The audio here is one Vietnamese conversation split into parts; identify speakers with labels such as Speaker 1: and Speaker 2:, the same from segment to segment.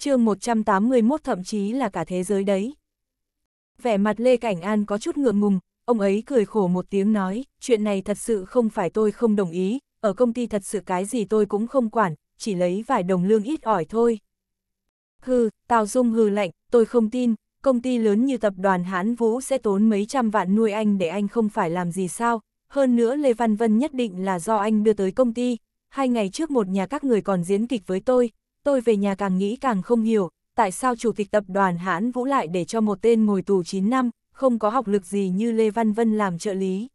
Speaker 1: chương 181 thậm chí là cả thế giới đấy. Vẻ mặt Lê Cảnh An có chút ngượng ngùng, ông ấy cười khổ một tiếng nói, chuyện này thật sự không phải tôi không đồng ý, ở công ty thật sự cái gì tôi cũng không quản, chỉ lấy vài đồng lương ít ỏi thôi. Hừ, Tào Dung hừ lạnh, tôi không tin, công ty lớn như tập đoàn Hán Vũ sẽ tốn mấy trăm vạn nuôi anh để anh không phải làm gì sao, hơn nữa Lê Văn Vân nhất định là do anh đưa tới công ty. Hai ngày trước một nhà các người còn diễn kịch với tôi, tôi về nhà càng nghĩ càng không hiểu, tại sao chủ tịch tập đoàn Hãn Vũ lại để cho một tên ngồi tù 9 năm, không có học lực gì như Lê Văn Vân làm trợ lý.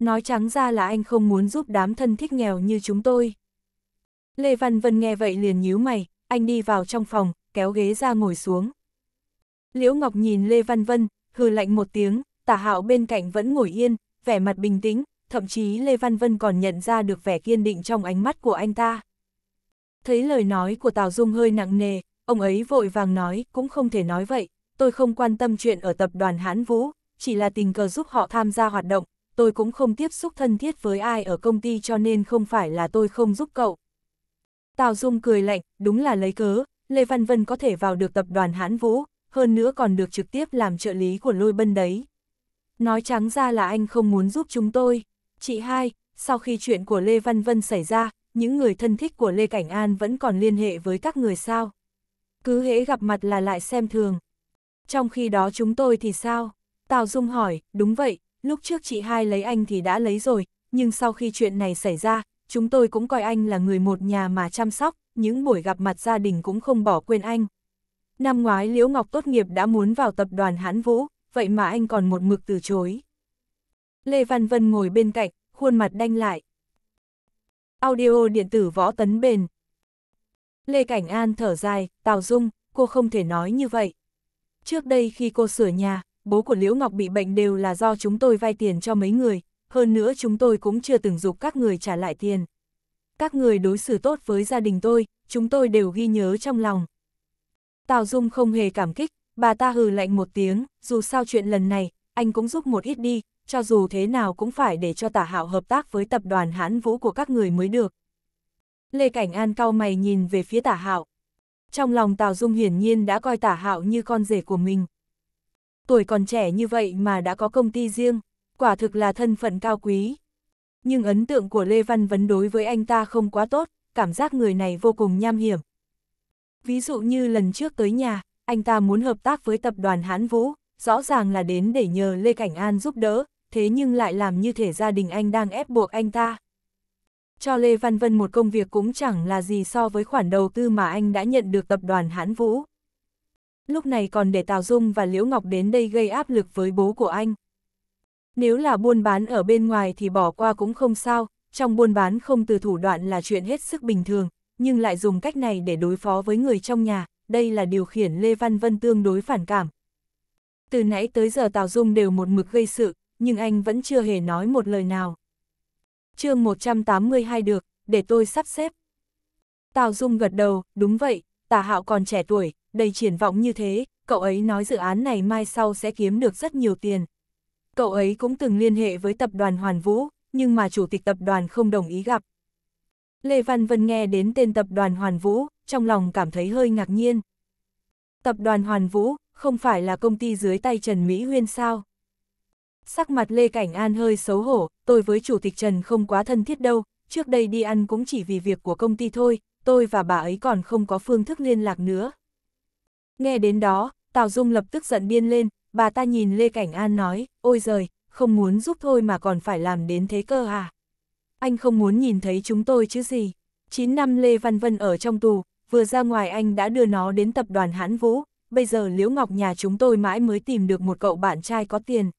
Speaker 1: Nói trắng ra là anh không muốn giúp đám thân thích nghèo như chúng tôi. Lê Văn Vân nghe vậy liền nhíu mày, anh đi vào trong phòng, kéo ghế ra ngồi xuống. Liễu Ngọc nhìn Lê Văn Vân, hừ lạnh một tiếng, tả hạo bên cạnh vẫn ngồi yên, vẻ mặt bình tĩnh, thậm chí Lê Văn Vân còn nhận ra được vẻ kiên định trong ánh mắt của anh ta. Thấy lời nói của Tào Dung hơi nặng nề, ông ấy vội vàng nói, cũng không thể nói vậy, tôi không quan tâm chuyện ở tập đoàn Hán Vũ, chỉ là tình cờ giúp họ tham gia hoạt động, tôi cũng không tiếp xúc thân thiết với ai ở công ty cho nên không phải là tôi không giúp cậu. Tào Dung cười lạnh, đúng là lấy cớ, Lê Văn Vân có thể vào được tập đoàn Hán Vũ, hơn nữa còn được trực tiếp làm trợ lý của lôi bân đấy. Nói trắng ra là anh không muốn giúp chúng tôi. Chị hai, sau khi chuyện của Lê Văn Vân xảy ra, những người thân thích của Lê Cảnh An vẫn còn liên hệ với các người sao. Cứ hễ gặp mặt là lại xem thường. Trong khi đó chúng tôi thì sao? Tào Dung hỏi, đúng vậy, lúc trước chị hai lấy anh thì đã lấy rồi, nhưng sau khi chuyện này xảy ra, chúng tôi cũng coi anh là người một nhà mà chăm sóc, những buổi gặp mặt gia đình cũng không bỏ quên anh. Năm ngoái Liễu Ngọc tốt nghiệp đã muốn vào tập đoàn Hán Vũ, vậy mà anh còn một mực từ chối. Lê Văn Vân ngồi bên cạnh, khuôn mặt đanh lại. Audio điện tử võ tấn bền. Lê Cảnh An thở dài, Tào Dung, cô không thể nói như vậy. Trước đây khi cô sửa nhà, bố của Liễu Ngọc bị bệnh đều là do chúng tôi vay tiền cho mấy người, hơn nữa chúng tôi cũng chưa từng dục các người trả lại tiền. Các người đối xử tốt với gia đình tôi, chúng tôi đều ghi nhớ trong lòng. Tào Dung không hề cảm kích, bà ta hừ lạnh một tiếng, dù sao chuyện lần này, anh cũng giúp một ít đi, cho dù thế nào cũng phải để cho tả hạo hợp tác với tập đoàn hãn vũ của các người mới được. Lê Cảnh An cau mày nhìn về phía tả hạo. Trong lòng Tào Dung hiển nhiên đã coi tả hạo như con rể của mình. Tuổi còn trẻ như vậy mà đã có công ty riêng, quả thực là thân phận cao quý. Nhưng ấn tượng của Lê Văn Vấn đối với anh ta không quá tốt, cảm giác người này vô cùng nham hiểm. Ví dụ như lần trước tới nhà, anh ta muốn hợp tác với tập đoàn Hán Vũ, rõ ràng là đến để nhờ Lê Cảnh An giúp đỡ, thế nhưng lại làm như thể gia đình anh đang ép buộc anh ta. Cho Lê Văn Vân một công việc cũng chẳng là gì so với khoản đầu tư mà anh đã nhận được tập đoàn hãn Vũ. Lúc này còn để Tào Dung và Liễu Ngọc đến đây gây áp lực với bố của anh. Nếu là buôn bán ở bên ngoài thì bỏ qua cũng không sao, trong buôn bán không từ thủ đoạn là chuyện hết sức bình thường, nhưng lại dùng cách này để đối phó với người trong nhà, đây là điều khiển Lê Văn Vân tương đối phản cảm. Từ nãy tới giờ Tào Dung đều một mực gây sự, nhưng anh vẫn chưa hề nói một lời nào. chương 182 được, để tôi sắp xếp. Tào Dung gật đầu, đúng vậy, tà hạo còn trẻ tuổi, đầy triển vọng như thế, cậu ấy nói dự án này mai sau sẽ kiếm được rất nhiều tiền. Cậu ấy cũng từng liên hệ với tập đoàn Hoàn Vũ, nhưng mà chủ tịch tập đoàn không đồng ý gặp. Lê Văn Vân nghe đến tên tập đoàn Hoàn Vũ, trong lòng cảm thấy hơi ngạc nhiên. Tập đoàn Hoàn Vũ, không phải là công ty dưới tay Trần Mỹ Huyên sao? Sắc mặt Lê Cảnh An hơi xấu hổ, tôi với Chủ tịch Trần không quá thân thiết đâu, trước đây đi ăn cũng chỉ vì việc của công ty thôi, tôi và bà ấy còn không có phương thức liên lạc nữa. Nghe đến đó, Tào Dung lập tức giận điên lên, bà ta nhìn Lê Cảnh An nói, ôi giời, không muốn giúp thôi mà còn phải làm đến thế cơ à. Anh không muốn nhìn thấy chúng tôi chứ gì. 9 năm Lê Văn Vân ở trong tù, vừa ra ngoài anh đã đưa nó đến tập đoàn Hãn Vũ, bây giờ Liễu Ngọc nhà chúng tôi mãi mới tìm được một cậu bạn trai có tiền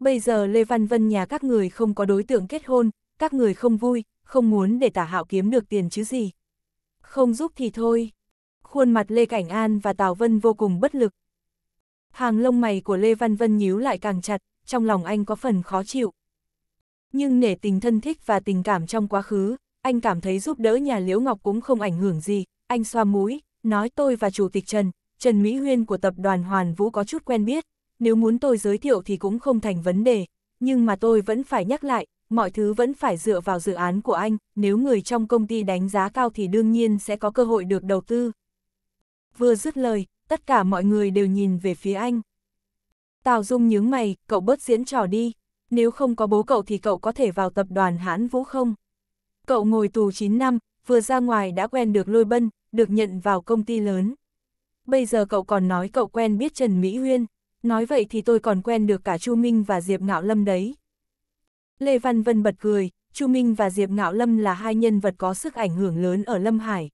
Speaker 1: bây giờ Lê Văn Vân nhà các người không có đối tượng kết hôn, các người không vui, không muốn để tả hạo kiếm được tiền chứ gì. Không giúp thì thôi. Khuôn mặt Lê Cảnh An và Tào Vân vô cùng bất lực. Hàng lông mày của Lê Văn Vân nhíu lại càng chặt, trong lòng anh có phần khó chịu. Nhưng nể tình thân thích và tình cảm trong quá khứ, anh cảm thấy giúp đỡ nhà Liễu Ngọc cũng không ảnh hưởng gì. Anh xoa mũi, nói tôi và Chủ tịch Trần, Trần Mỹ Huyên của tập đoàn Hoàn Vũ có chút quen biết, nếu muốn tôi giới thiệu thì cũng không thành vấn đề, nhưng mà tôi vẫn phải nhắc lại, mọi thứ vẫn phải dựa vào dự án của anh, nếu người trong công ty đánh giá cao thì đương nhiên sẽ có cơ hội được đầu tư. Vừa dứt lời, tất cả mọi người đều nhìn về phía anh. Tào Dung nhướng mày, cậu bớt diễn trò đi, nếu không có bố cậu thì cậu có thể vào tập đoàn Hãn Vũ không? Cậu ngồi tù 9 năm, vừa ra ngoài đã quen được lôi bân, được nhận vào công ty lớn. Bây giờ cậu còn nói cậu quen biết Trần Mỹ Huyên. Nói vậy thì tôi còn quen được cả Chu Minh và Diệp Ngạo Lâm đấy. Lê Văn Vân bật cười, Chu Minh và Diệp Ngạo Lâm là hai nhân vật có sức ảnh hưởng lớn ở Lâm Hải.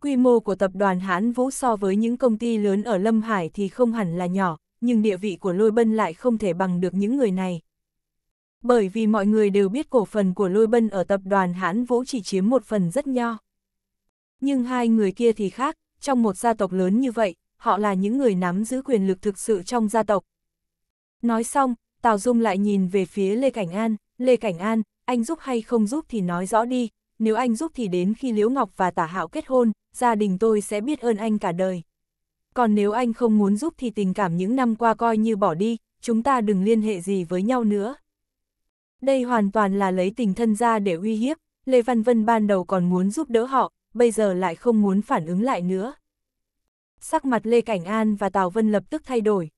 Speaker 1: Quy mô của tập đoàn Hán Vũ so với những công ty lớn ở Lâm Hải thì không hẳn là nhỏ, nhưng địa vị của Lôi Bân lại không thể bằng được những người này. Bởi vì mọi người đều biết cổ phần của Lôi Bân ở tập đoàn Hán Vũ chỉ chiếm một phần rất nho. Nhưng hai người kia thì khác, trong một gia tộc lớn như vậy, họ là những người nắm giữ quyền lực thực sự trong gia tộc. Nói xong, Tào Dung lại nhìn về phía Lê Cảnh An, Lê Cảnh An, anh giúp hay không giúp thì nói rõ đi, nếu anh giúp thì đến khi Liễu Ngọc và Tả Hạo kết hôn, gia đình tôi sẽ biết ơn anh cả đời. Còn nếu anh không muốn giúp thì tình cảm những năm qua coi như bỏ đi, chúng ta đừng liên hệ gì với nhau nữa. Đây hoàn toàn là lấy tình thân ra để uy hiếp, Lê Văn Vân ban đầu còn muốn giúp đỡ họ, bây giờ lại không muốn phản ứng lại nữa sắc mặt Lê Cảnh An và Tào Vân lập tức thay đổi.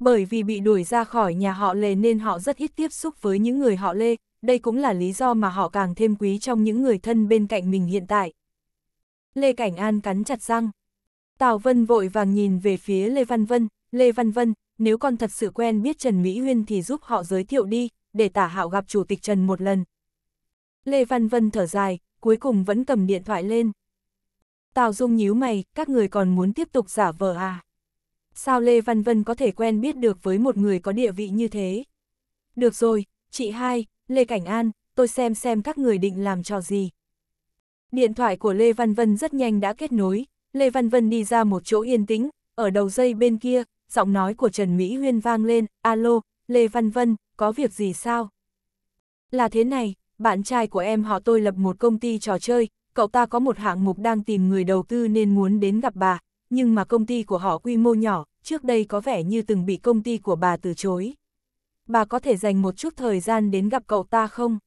Speaker 1: Bởi vì bị đuổi ra khỏi nhà họ Lê nên họ rất ít tiếp xúc với những người họ Lê, đây cũng là lý do mà họ càng thêm quý trong những người thân bên cạnh mình hiện tại. Lê Cảnh An cắn chặt răng. Tào Vân vội vàng nhìn về phía Lê Văn Vân, Lê Văn Vân, nếu con thật sự quen biết Trần Mỹ Huyên thì giúp họ giới thiệu đi, để tả hạo gặp chủ tịch Trần một lần. Lê Văn Vân thở dài, cuối cùng vẫn cầm điện thoại lên. Tào Dung nhíu mày, các người còn muốn tiếp tục giả vờ à? Sao Lê Văn Vân có thể quen biết được với một người có địa vị như thế? Được rồi, chị hai, Lê Cảnh An, tôi xem xem các người định làm trò gì. Điện thoại của Lê Văn Vân rất nhanh đã kết nối, Lê Văn Vân đi ra một chỗ yên tĩnh, ở đầu dây bên kia, giọng nói của Trần Mỹ Huyên vang lên, alo, Lê Văn Vân, có việc gì sao? Là thế này, bạn trai của em họ tôi lập một công ty trò chơi, cậu ta có một hạng mục đang tìm người đầu tư nên muốn đến gặp bà, nhưng mà công ty của họ quy mô nhỏ, trước đây có vẻ như từng bị công ty của bà từ chối. Bà có thể dành một chút thời gian đến gặp cậu ta không?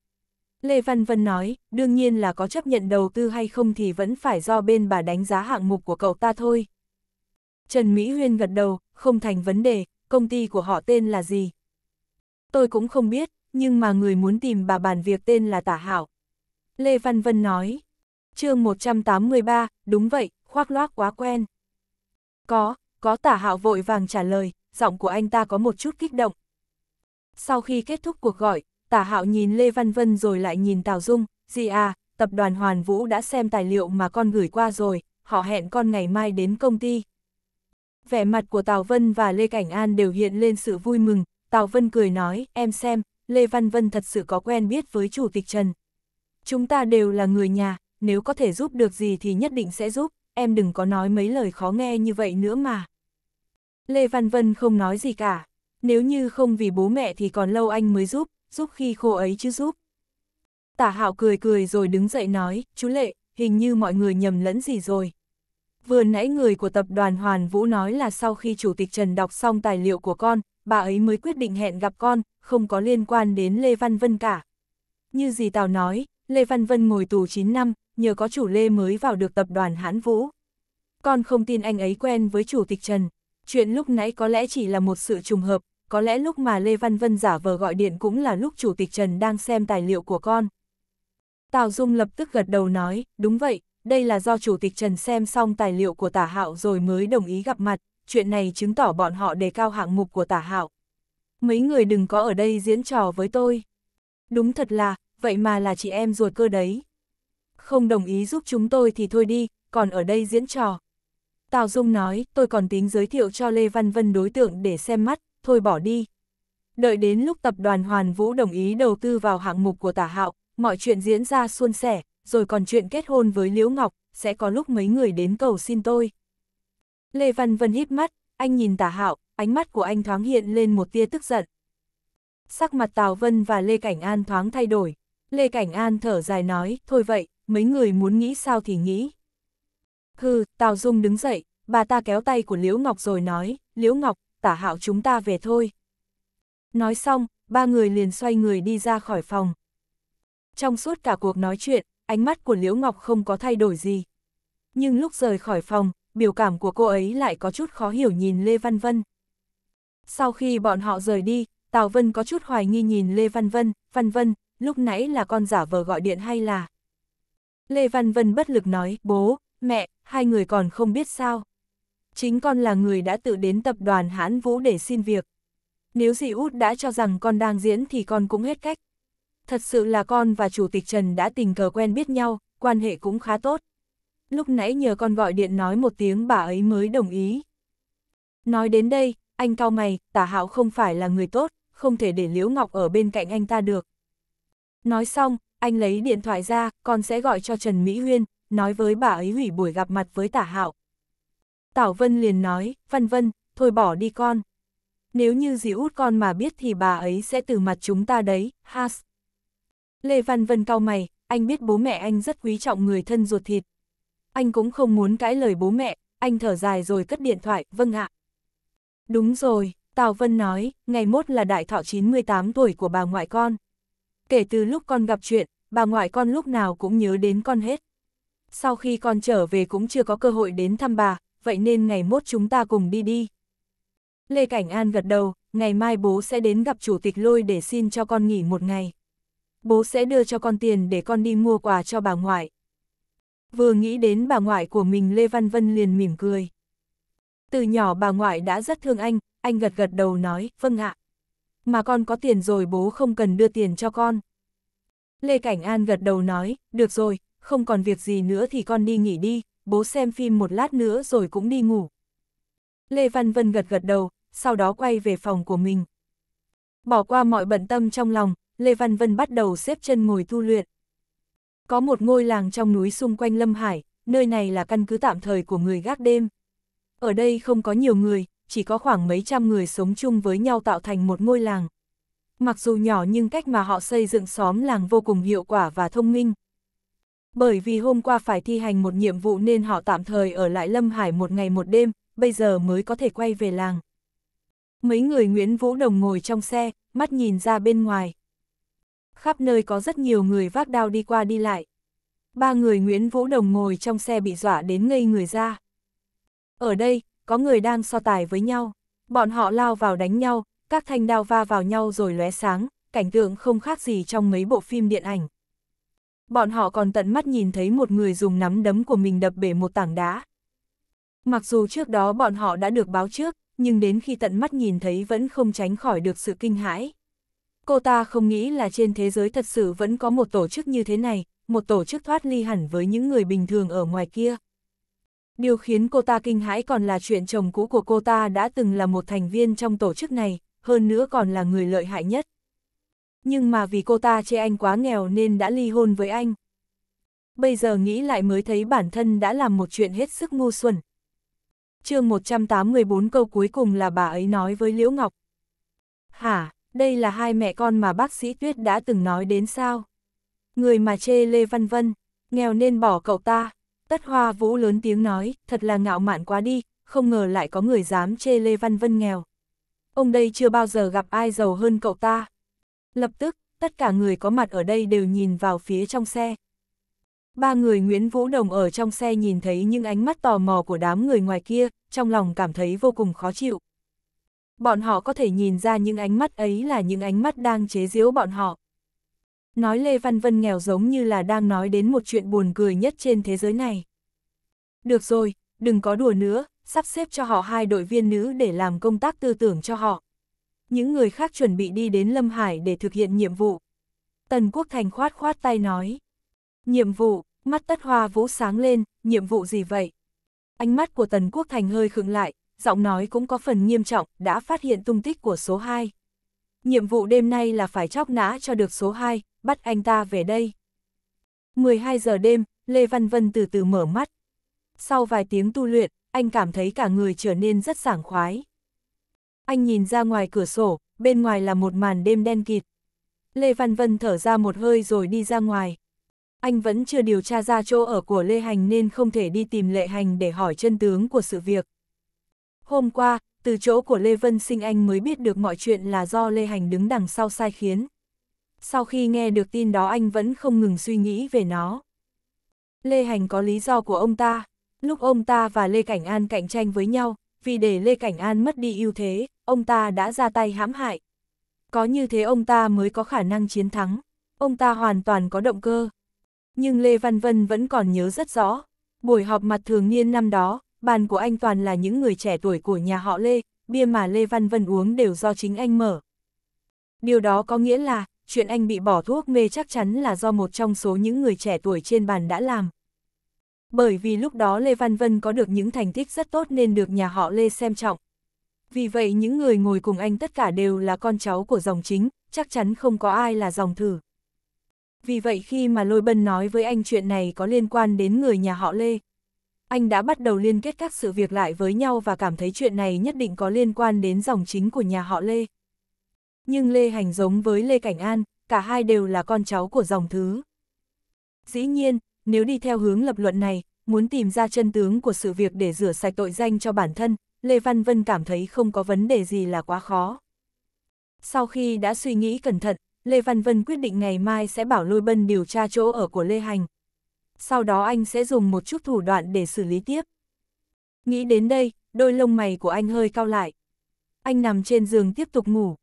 Speaker 1: Lê Văn Vân nói, đương nhiên là có chấp nhận đầu tư hay không thì vẫn phải do bên bà đánh giá hạng mục của cậu ta thôi. Trần Mỹ Huyên gật đầu, không thành vấn đề, công ty của họ tên là gì? Tôi cũng không biết, nhưng mà người muốn tìm bà bàn việc tên là Tả Hảo. Lê Văn Vân nói, chương 183, đúng vậy, khoác loác quá quen. Có, có tả hạo vội vàng trả lời, giọng của anh ta có một chút kích động. Sau khi kết thúc cuộc gọi, tả hạo nhìn Lê Văn Vân rồi lại nhìn Tào Dung, gì à, tập đoàn Hoàn Vũ đã xem tài liệu mà con gửi qua rồi, họ hẹn con ngày mai đến công ty. Vẻ mặt của Tào Vân và Lê Cảnh An đều hiện lên sự vui mừng, Tào Vân cười nói, em xem, Lê Văn Vân thật sự có quen biết với Chủ tịch Trần. Chúng ta đều là người nhà, nếu có thể giúp được gì thì nhất định sẽ giúp, em đừng có nói mấy lời khó nghe như vậy nữa mà. Lê Văn Vân không nói gì cả, nếu như không vì bố mẹ thì còn lâu anh mới giúp, giúp khi cô ấy chứ giúp. Tả hạo cười cười rồi đứng dậy nói, chú Lệ, hình như mọi người nhầm lẫn gì rồi. Vừa nãy người của tập đoàn Hoàn Vũ nói là sau khi Chủ tịch Trần đọc xong tài liệu của con, bà ấy mới quyết định hẹn gặp con, không có liên quan đến Lê Văn Vân cả. Như gì Tào nói, Lê Văn Vân ngồi tù 9 năm, nhờ có chủ Lê mới vào được tập đoàn Hán Vũ. Con không tin anh ấy quen với chủ tịch Trần. Chuyện lúc nãy có lẽ chỉ là một sự trùng hợp, có lẽ lúc mà Lê Văn Vân giả vờ gọi điện cũng là lúc chủ tịch Trần đang xem tài liệu của con. Tào Dung lập tức gật đầu nói, đúng vậy, đây là do chủ tịch Trần xem xong tài liệu của tả hạo rồi mới đồng ý gặp mặt, chuyện này chứng tỏ bọn họ đề cao hạng mục của tả hạo. Mấy người đừng có ở đây diễn trò với tôi. Đúng thật là, vậy mà là chị em ruột cơ đấy không đồng ý giúp chúng tôi thì thôi đi, còn ở đây diễn trò. Tào Dung nói, tôi còn tính giới thiệu cho Lê Văn Vân đối tượng để xem mắt, thôi bỏ đi. Đợi đến lúc tập đoàn Hoàn Vũ đồng ý đầu tư vào hạng mục của Tả Hạo, mọi chuyện diễn ra suôn sẻ, rồi còn chuyện kết hôn với Liễu Ngọc, sẽ có lúc mấy người đến cầu xin tôi. Lê Văn Vân hít mắt, anh nhìn Tả Hạo, ánh mắt của anh thoáng hiện lên một tia tức giận. Sắc mặt Tào Vân và Lê Cảnh An thoáng thay đổi. Lê Cảnh An thở dài nói, thôi vậy, mấy người muốn nghĩ sao thì nghĩ. Hừ, Tào Dung đứng dậy, bà ta kéo tay của Liễu Ngọc rồi nói, Liễu Ngọc, tả hạo chúng ta về thôi. Nói xong, ba người liền xoay người đi ra khỏi phòng. Trong suốt cả cuộc nói chuyện, ánh mắt của Liễu Ngọc không có thay đổi gì. Nhưng lúc rời khỏi phòng, biểu cảm của cô ấy lại có chút khó hiểu nhìn Lê Văn Vân. Sau khi bọn họ rời đi, Tào Vân có chút hoài nghi nhìn Lê Văn Vân, Văn Vân, lúc nãy là con giả vờ gọi điện hay là... Lê Văn Vân bất lực nói, bố, mẹ, hai người còn không biết sao. Chính con là người đã tự đến tập đoàn Hãn Vũ để xin việc. Nếu dì út đã cho rằng con đang diễn thì con cũng hết cách. Thật sự là con và Chủ tịch Trần đã tình cờ quen biết nhau, quan hệ cũng khá tốt. Lúc nãy nhờ con gọi điện nói một tiếng bà ấy mới đồng ý. Nói đến đây, anh cao mày, tả hạo không phải là người tốt, không thể để Liễu Ngọc ở bên cạnh anh ta được. Nói xong, anh lấy điện thoại ra, còn sẽ gọi cho Trần Mỹ Huyên, nói với bà ấy hủy buổi gặp mặt với Tả Hạo. Tảo Vân liền nói, Vân Vân, thôi bỏ đi con. Nếu như dì út con mà biết thì bà ấy sẽ từ mặt chúng ta đấy, has. Lê Văn Vân cau mày, anh biết bố mẹ anh rất quý trọng người thân ruột thịt. Anh cũng không muốn cãi lời bố mẹ, anh thở dài rồi cất điện thoại, vâng ạ. Đúng rồi, Tào Vân nói, ngày mốt là đại thọ 98 tuổi của bà ngoại con. Kể từ lúc con gặp chuyện, bà ngoại con lúc nào cũng nhớ đến con hết. Sau khi con trở về cũng chưa có cơ hội đến thăm bà, vậy nên ngày mốt chúng ta cùng đi đi. Lê Cảnh An gật đầu, ngày mai bố sẽ đến gặp chủ tịch lôi để xin cho con nghỉ một ngày. Bố sẽ đưa cho con tiền để con đi mua quà cho bà ngoại. Vừa nghĩ đến bà ngoại của mình Lê Văn Vân liền mỉm cười. Từ nhỏ bà ngoại đã rất thương anh, anh gật gật đầu nói, vâng ạ. Mà con có tiền rồi bố không cần đưa tiền cho con. Lê Cảnh An gật đầu nói, được rồi, không còn việc gì nữa thì con đi nghỉ đi, bố xem phim một lát nữa rồi cũng đi ngủ. Lê Văn Vân gật gật đầu, sau đó quay về phòng của mình. Bỏ qua mọi bận tâm trong lòng, Lê Văn Vân bắt đầu xếp chân ngồi tu luyện. Có một ngôi làng trong núi xung quanh Lâm Hải, nơi này là căn cứ tạm thời của người gác đêm. Ở đây không có nhiều người, chỉ có khoảng mấy trăm người sống chung với nhau tạo thành một ngôi làng mặc dù nhỏ nhưng cách mà họ xây dựng xóm làng vô cùng hiệu quả và thông minh. Bởi vì hôm qua phải thi hành một nhiệm vụ nên họ tạm thời ở lại Lâm Hải một ngày một đêm, bây giờ mới có thể quay về làng. Mấy người Nguyễn Vũ Đồng ngồi trong xe, mắt nhìn ra bên ngoài. Khắp nơi có rất nhiều người vác đao đi qua đi lại. Ba người Nguyễn Vũ Đồng ngồi trong xe bị dọa đến ngây người ra. Ở đây, có người đang so tài với nhau. Bọn họ lao vào đánh nhau, các thanh đao va vào nhau rồi lóe sáng, cảnh tượng không khác gì trong mấy bộ phim điện ảnh. Bọn họ còn tận mắt nhìn thấy một người dùng nắm đấm của mình đập bể một tảng đá. Mặc dù trước đó bọn họ đã được báo trước, nhưng đến khi tận mắt nhìn thấy vẫn không tránh khỏi được sự kinh hãi. Cô ta không nghĩ là trên thế giới thật sự vẫn có một tổ chức như thế này, một tổ chức thoát ly hẳn với những người bình thường ở ngoài kia. Điều khiến cô ta kinh hãi còn là chuyện chồng cũ của cô ta đã từng là một thành viên trong tổ chức này, hơn nữa còn là người lợi hại nhất. Nhưng mà vì cô ta chê anh quá nghèo nên đã ly hôn với anh. Bây giờ nghĩ lại mới thấy bản thân đã làm một chuyện hết sức ngu xuẩn. chương 184 câu cuối cùng là bà ấy nói với Liễu Ngọc. Hả, đây là hai mẹ con mà bác sĩ Tuyết đã từng nói đến sao? Người mà chê Lê Văn Vân, nghèo nên bỏ cậu ta. Tất Hoa Vũ lớn tiếng nói, thật là ngạo mạn quá đi, không ngờ lại có người dám chê Lê Văn Vân nghèo ông đây chưa bao giờ gặp ai giàu hơn cậu ta. Lập tức, tất cả người có mặt ở đây đều nhìn vào phía trong xe. Ba người Nguyễn Vũ Đồng ở trong xe nhìn thấy những ánh mắt tò mò của đám người ngoài kia, trong lòng cảm thấy vô cùng khó chịu. Bọn họ có thể nhìn ra những ánh mắt ấy là những ánh mắt đang chế giễu bọn họ. Nói Lê Văn Vân nghèo giống như là đang nói đến một chuyện buồn cười nhất trên thế giới này. Được rồi, đừng có đùa nữa, sắp xếp cho họ hai đội viên nữ để làm công tác tư tưởng cho họ. Những người khác chuẩn bị đi đến Lâm Hải để thực hiện nhiệm vụ. Tần Quốc Thành khoát khoát tay nói. Nhiệm vụ, mắt tất hoa vũ sáng lên, nhiệm vụ gì vậy? Ánh mắt của Tần Quốc Thành hơi khựng lại, giọng nói cũng có phần nghiêm trọng, đã phát hiện tung tích của số 2. Nhiệm vụ đêm nay là phải chóc nã cho được số 2, bắt anh ta về đây. 12 giờ đêm, Lê Văn Vân từ từ mở mắt. Sau vài tiếng tu luyện, anh cảm thấy cả người trở nên rất sảng khoái. Anh nhìn ra ngoài cửa sổ, bên ngoài là một màn đêm đen kịt. Lê Văn Vân thở ra một hơi rồi đi ra ngoài. Anh vẫn chưa điều tra ra chỗ ở của Lê Hành nên không thể đi tìm Lệ Hành để hỏi chân tướng của sự việc. Hôm qua, từ chỗ của Lê Vân Sinh anh mới biết được mọi chuyện là do Lê Hành đứng đằng sau sai khiến. Sau khi nghe được tin đó anh vẫn không ngừng suy nghĩ về nó. Lê Hành có lý do của ông ta. Lúc ông ta và Lê Cảnh An cạnh tranh với nhau, vì để Lê Cảnh An mất đi ưu thế, ông ta đã ra tay hãm hại. Có như thế ông ta mới có khả năng chiến thắng, ông ta hoàn toàn có động cơ. Nhưng Lê Văn Vân vẫn còn nhớ rất rõ, buổi họp mặt thường niên năm đó, bàn của anh toàn là những người trẻ tuổi của nhà họ Lê, bia mà Lê Văn Vân uống đều do chính anh mở. Điều đó có nghĩa là, chuyện anh bị bỏ thuốc mê chắc chắn là do một trong số những người trẻ tuổi trên bàn đã làm bởi vì lúc đó Lê Văn Vân có được những thành tích rất tốt nên được nhà họ Lê xem trọng. Vì vậy những người ngồi cùng anh tất cả đều là con cháu của dòng chính, chắc chắn không có ai là dòng thử. Vì vậy khi mà Lôi Bân nói với anh chuyện này có liên quan đến người nhà họ Lê, anh đã bắt đầu liên kết các sự việc lại với nhau và cảm thấy chuyện này nhất định có liên quan đến dòng chính của nhà họ Lê. Nhưng Lê Hành giống với Lê Cảnh An, cả hai đều là con cháu của dòng thứ. Dĩ nhiên, nếu đi theo hướng lập luận này, muốn tìm ra chân tướng của sự việc để rửa sạch tội danh cho bản thân, Lê Văn Vân cảm thấy không có vấn đề gì là quá khó. Sau khi đã suy nghĩ cẩn thận, Lê Văn Vân quyết định ngày mai sẽ bảo Lôi Bân điều tra chỗ ở của Lê Hành. Sau đó anh sẽ dùng một chút thủ đoạn để xử lý tiếp. Nghĩ đến đây, đôi lông mày của anh hơi cao lại. Anh nằm trên giường tiếp tục ngủ.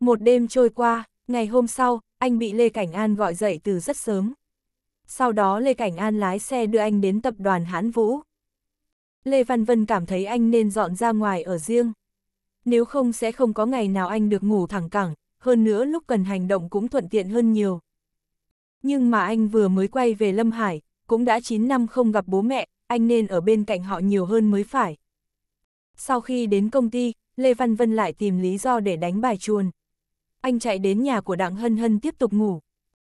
Speaker 1: Một đêm trôi qua, ngày hôm sau, anh bị Lê Cảnh An gọi dậy từ rất sớm. Sau đó Lê Cảnh An lái xe đưa anh đến tập đoàn Hãn Vũ. Lê Văn Vân cảm thấy anh nên dọn ra ngoài ở riêng. Nếu không sẽ không có ngày nào anh được ngủ thẳng cẳng, hơn nữa lúc cần hành động cũng thuận tiện hơn nhiều. Nhưng mà anh vừa mới quay về Lâm Hải, cũng đã 9 năm không gặp bố mẹ, anh nên ở bên cạnh họ nhiều hơn mới phải. Sau khi đến công ty, Lê Văn Vân lại tìm lý do để đánh bài chuồn. Anh chạy đến nhà của Đặng Hân Hân tiếp tục ngủ.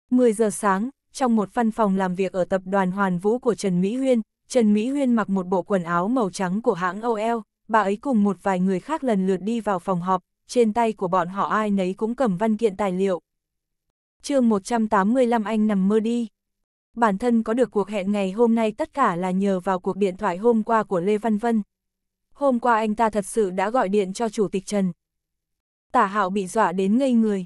Speaker 1: 10 giờ sáng, trong một văn phòng làm việc ở tập đoàn Hoàn Vũ của Trần Mỹ Huyên, Trần Mỹ Huyên mặc một bộ quần áo màu trắng của hãng OL, bà ấy cùng một vài người khác lần lượt đi vào phòng họp, trên tay của bọn họ ai nấy cũng cầm văn kiện tài liệu. chương 185 anh nằm mơ đi. Bản thân có được cuộc hẹn ngày hôm nay tất cả là nhờ vào cuộc điện thoại hôm qua của Lê Văn Vân. Hôm qua anh ta thật sự đã gọi điện cho Chủ tịch Trần. Tả hạo bị dọa đến ngây người.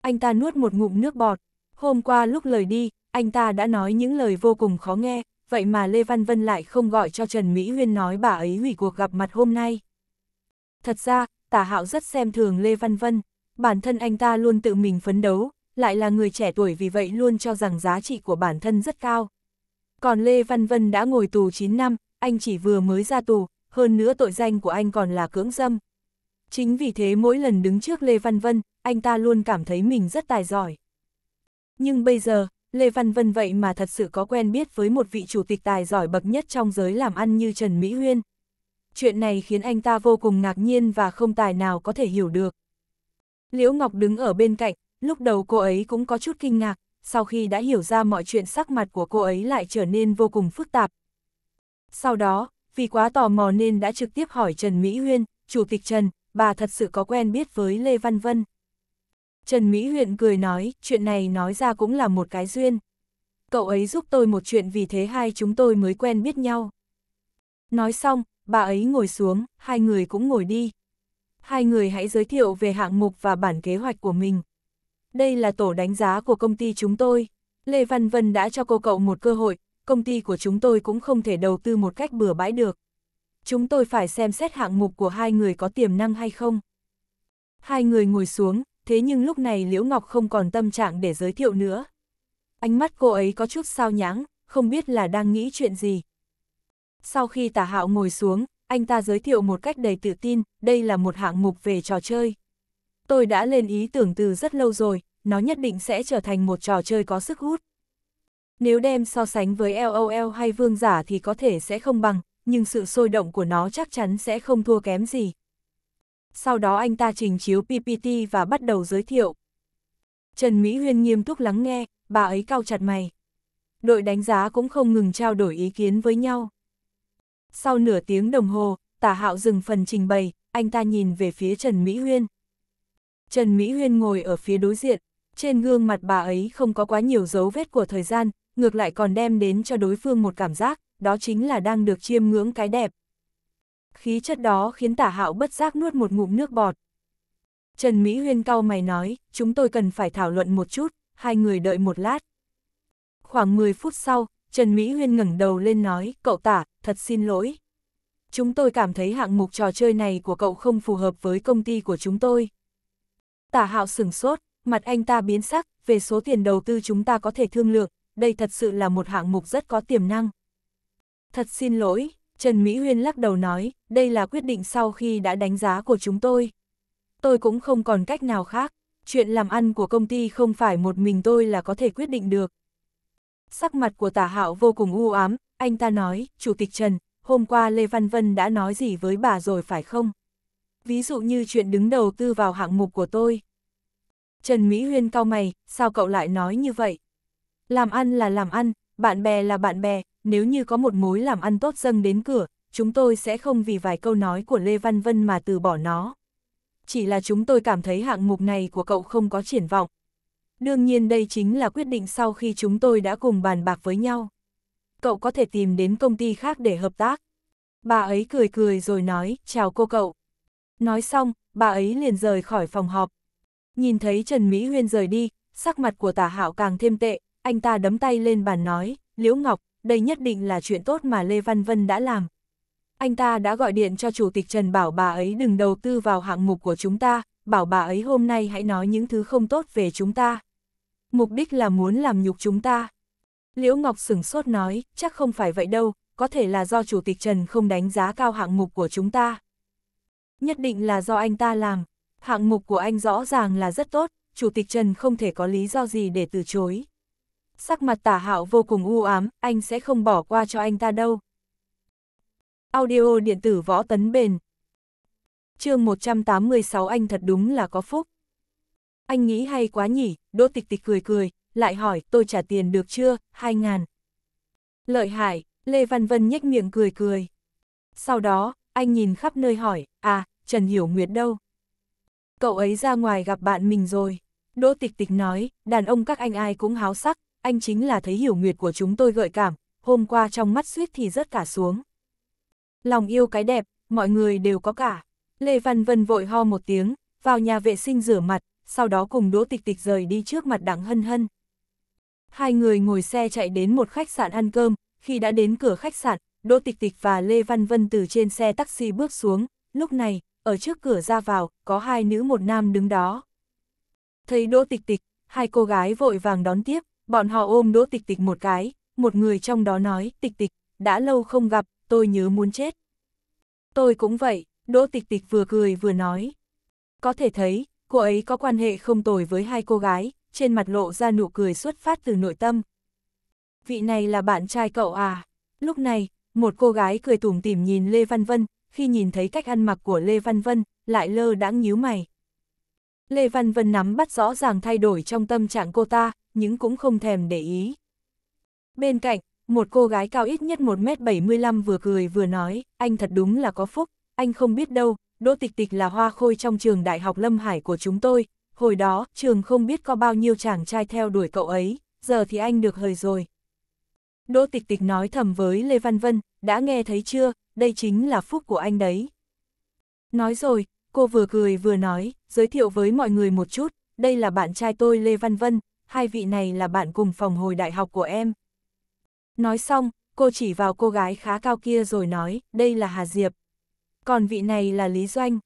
Speaker 1: Anh ta nuốt một ngụm nước bọt. Hôm qua lúc lời đi, anh ta đã nói những lời vô cùng khó nghe, vậy mà Lê Văn Vân lại không gọi cho Trần Mỹ Huyên nói bà ấy hủy cuộc gặp mặt hôm nay. Thật ra, tả hạo rất xem thường Lê Văn Vân, bản thân anh ta luôn tự mình phấn đấu, lại là người trẻ tuổi vì vậy luôn cho rằng giá trị của bản thân rất cao. Còn Lê Văn Vân đã ngồi tù 9 năm, anh chỉ vừa mới ra tù, hơn nữa tội danh của anh còn là cưỡng dâm. Chính vì thế mỗi lần đứng trước Lê Văn Vân, anh ta luôn cảm thấy mình rất tài giỏi nhưng bây giờ, Lê Văn Vân vậy mà thật sự có quen biết với một vị chủ tịch tài giỏi bậc nhất trong giới làm ăn như Trần Mỹ Huyên. Chuyện này khiến anh ta vô cùng ngạc nhiên và không tài nào có thể hiểu được. Liễu Ngọc đứng ở bên cạnh, lúc đầu cô ấy cũng có chút kinh ngạc, sau khi đã hiểu ra mọi chuyện sắc mặt của cô ấy lại trở nên vô cùng phức tạp. Sau đó, vì quá tò mò nên đã trực tiếp hỏi Trần Mỹ Huyên, Chủ tịch Trần, bà thật sự có quen biết với Lê Văn Vân. Trần Mỹ Huyện cười nói, chuyện này nói ra cũng là một cái duyên. Cậu ấy giúp tôi một chuyện vì thế hai chúng tôi mới quen biết nhau. Nói xong, bà ấy ngồi xuống, hai người cũng ngồi đi. Hai người hãy giới thiệu về hạng mục và bản kế hoạch của mình. Đây là tổ đánh giá của công ty chúng tôi. Lê Văn Vân đã cho cô cậu một cơ hội, công ty của chúng tôi cũng không thể đầu tư một cách bừa bãi được. Chúng tôi phải xem xét hạng mục của hai người có tiềm năng hay không. Hai người ngồi xuống, thế nhưng lúc này Liễu Ngọc không còn tâm trạng để giới thiệu nữa. Ánh mắt cô ấy có chút sao nhãng, không biết là đang nghĩ chuyện gì. Sau khi tả hạo ngồi xuống, anh ta giới thiệu một cách đầy tự tin, đây là một hạng mục về trò chơi. Tôi đã lên ý tưởng từ rất lâu rồi, nó nhất định sẽ trở thành một trò chơi có sức hút. Nếu đem so sánh với LOL hay Vương Giả thì có thể sẽ không bằng, nhưng sự sôi động của nó chắc chắn sẽ không thua kém gì sau đó anh ta trình chiếu PPT và bắt đầu giới thiệu. Trần Mỹ Huyên nghiêm túc lắng nghe, bà ấy cau chặt mày. Đội đánh giá cũng không ngừng trao đổi ý kiến với nhau. Sau nửa tiếng đồng hồ, tả hạo dừng phần trình bày, anh ta nhìn về phía Trần Mỹ Huyên. Trần Mỹ Huyên ngồi ở phía đối diện, trên gương mặt bà ấy không có quá nhiều dấu vết của thời gian, ngược lại còn đem đến cho đối phương một cảm giác, đó chính là đang được chiêm ngưỡng cái đẹp. Khí chất đó khiến tả hạo bất giác nuốt một ngụm nước bọt. Trần Mỹ Huyên cau mày nói, chúng tôi cần phải thảo luận một chút, hai người đợi một lát. Khoảng 10 phút sau, Trần Mỹ Huyên ngẩng đầu lên nói, cậu tả, thật xin lỗi. Chúng tôi cảm thấy hạng mục trò chơi này của cậu không phù hợp với công ty của chúng tôi. Tả hạo sửng sốt, mặt anh ta biến sắc, về số tiền đầu tư chúng ta có thể thương lượng, đây thật sự là một hạng mục rất có tiềm năng. Thật xin lỗi, Trần Mỹ Huyên lắc đầu nói, đây là quyết định sau khi đã đánh giá của chúng tôi. Tôi cũng không còn cách nào khác, chuyện làm ăn của công ty không phải một mình tôi là có thể quyết định được. Sắc mặt của tả hạo vô cùng u ám, anh ta nói, Chủ tịch Trần, hôm qua Lê Văn Vân đã nói gì với bà rồi phải không? Ví dụ như chuyện đứng đầu tư vào hạng mục của tôi. Trần Mỹ Huyên cau mày, sao cậu lại nói như vậy? Làm ăn là làm ăn, bạn bè là bạn bè, nếu như có một mối làm ăn tốt dâng đến cửa, chúng tôi sẽ không vì vài câu nói của Lê Văn Vân mà từ bỏ nó. Chỉ là chúng tôi cảm thấy hạng mục này của cậu không có triển vọng. Đương nhiên đây chính là quyết định sau khi chúng tôi đã cùng bàn bạc với nhau. Cậu có thể tìm đến công ty khác để hợp tác. Bà ấy cười cười rồi nói, chào cô cậu. Nói xong, bà ấy liền rời khỏi phòng họp. Nhìn thấy Trần Mỹ Huyên rời đi, sắc mặt của tả hạo càng thêm tệ, anh ta đấm tay lên bàn nói, Liễu Ngọc, đây nhất định là chuyện tốt mà Lê Văn Vân đã làm. Anh ta đã gọi điện cho Chủ tịch Trần bảo bà ấy đừng đầu tư vào hạng mục của chúng ta, bảo bà ấy hôm nay hãy nói những thứ không tốt về chúng ta. Mục đích là muốn làm nhục chúng ta. Liễu Ngọc sửng sốt nói, chắc không phải vậy đâu, có thể là do Chủ tịch Trần không đánh giá cao hạng mục của chúng ta. Nhất định là do anh ta làm, hạng mục của anh rõ ràng là rất tốt, Chủ tịch Trần không thể có lý do gì để từ chối sắc mặt tả hạo vô cùng u ám, anh sẽ không bỏ qua cho anh ta đâu. Audio điện tử võ tấn bền chương 186 anh thật đúng là có phúc. Anh nghĩ hay quá nhỉ, đỗ tịch tịch cười cười, lại hỏi tôi trả tiền được chưa, 2 ngàn. Lợi hại, Lê Văn Vân nhếch miệng cười cười. Sau đó, anh nhìn khắp nơi hỏi, à, Trần Hiểu Nguyệt đâu? Cậu ấy ra ngoài gặp bạn mình rồi. Đỗ tịch tịch nói, đàn ông các anh ai cũng háo sắc, anh chính là thấy hiểu nguyệt của chúng tôi gợi cảm, hôm qua trong mắt suýt thì rớt cả xuống. Lòng yêu cái đẹp, mọi người đều có cả. Lê Văn Vân vội ho một tiếng, vào nhà vệ sinh rửa mặt, sau đó cùng Đỗ Tịch Tịch rời đi trước mặt Đặng Hân Hân. Hai người ngồi xe chạy đến một khách sạn ăn cơm, khi đã đến cửa khách sạn, Đỗ Tịch Tịch và Lê Văn Vân từ trên xe taxi bước xuống, lúc này, ở trước cửa ra vào, có hai nữ một nam đứng đó. Thấy Đỗ Tịch Tịch, hai cô gái vội vàng đón tiếp, Bọn họ ôm đỗ tịch tịch một cái, một người trong đó nói, tịch tịch, đã lâu không gặp, tôi nhớ muốn chết. Tôi cũng vậy, đỗ tịch tịch vừa cười vừa nói. Có thể thấy, cô ấy có quan hệ không tồi với hai cô gái, trên mặt lộ ra nụ cười xuất phát từ nội tâm. Vị này là bạn trai cậu à? Lúc này, một cô gái cười tủm tỉm nhìn Lê Văn Vân, khi nhìn thấy cách ăn mặc của Lê Văn Vân, lại lơ đãng nhíu mày. Lê Văn Vân nắm bắt rõ ràng thay đổi trong tâm trạng cô ta, nhưng cũng không thèm để ý. Bên cạnh, một cô gái cao ít nhất 1m75 vừa cười vừa nói, anh thật đúng là có phúc, anh không biết đâu, Đỗ Tịch Tịch là hoa khôi trong trường Đại học Lâm Hải của chúng tôi, hồi đó trường không biết có bao nhiêu chàng trai theo đuổi cậu ấy, giờ thì anh được hời rồi. Đỗ Tịch Tịch nói thầm với Lê Văn Vân, đã nghe thấy chưa, đây chính là phúc của anh đấy. Nói rồi, Cô vừa cười vừa nói, giới thiệu với mọi người một chút, đây là bạn trai tôi Lê Văn Vân, hai vị này là bạn cùng phòng hồi đại học của em. Nói xong, cô chỉ vào cô gái khá cao kia rồi nói, đây là Hà Diệp. Còn vị này là Lý Doanh.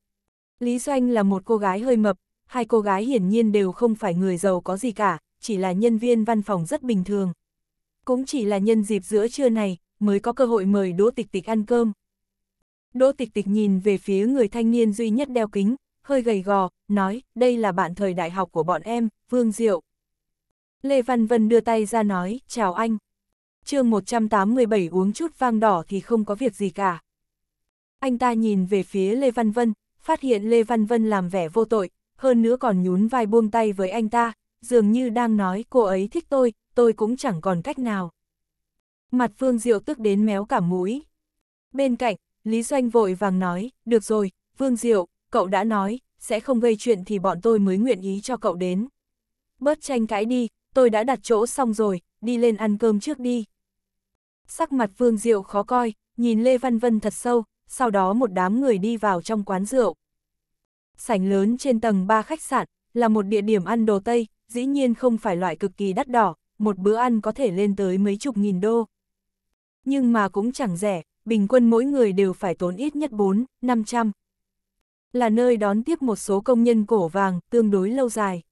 Speaker 1: Lý Doanh là một cô gái hơi mập, hai cô gái hiển nhiên đều không phải người giàu có gì cả, chỉ là nhân viên văn phòng rất bình thường. Cũng chỉ là nhân dịp giữa trưa này, mới có cơ hội mời Đỗ Tịch Tịch ăn cơm. Đỗ Tịch Tịch nhìn về phía người thanh niên duy nhất đeo kính, hơi gầy gò, nói, đây là bạn thời đại học của bọn em, Vương Diệu. Lê Văn Vân đưa tay ra nói, chào anh. chương 187 uống chút vang đỏ thì không có việc gì cả. Anh ta nhìn về phía Lê Văn Vân, phát hiện Lê Văn Vân làm vẻ vô tội, hơn nữa còn nhún vai buông tay với anh ta, dường như đang nói cô ấy thích tôi, tôi cũng chẳng còn cách nào. Mặt Vương Diệu tức đến méo cả mũi. Bên cạnh, Lý Doanh vội vàng nói, được rồi, Vương Diệu, cậu đã nói, sẽ không gây chuyện thì bọn tôi mới nguyện ý cho cậu đến. Bớt tranh cãi đi, tôi đã đặt chỗ xong rồi, đi lên ăn cơm trước đi. Sắc mặt Vương Diệu khó coi, nhìn Lê Văn Vân thật sâu, sau đó một đám người đi vào trong quán rượu. Sảnh lớn trên tầng 3 khách sạn, là một địa điểm ăn đồ Tây, dĩ nhiên không phải loại cực kỳ đắt đỏ, một bữa ăn có thể lên tới mấy chục nghìn đô. Nhưng mà cũng chẳng rẻ, bình quân mỗi người đều phải tốn ít nhất 4, 500. Là nơi đón tiếp một số công nhân cổ vàng tương đối lâu dài.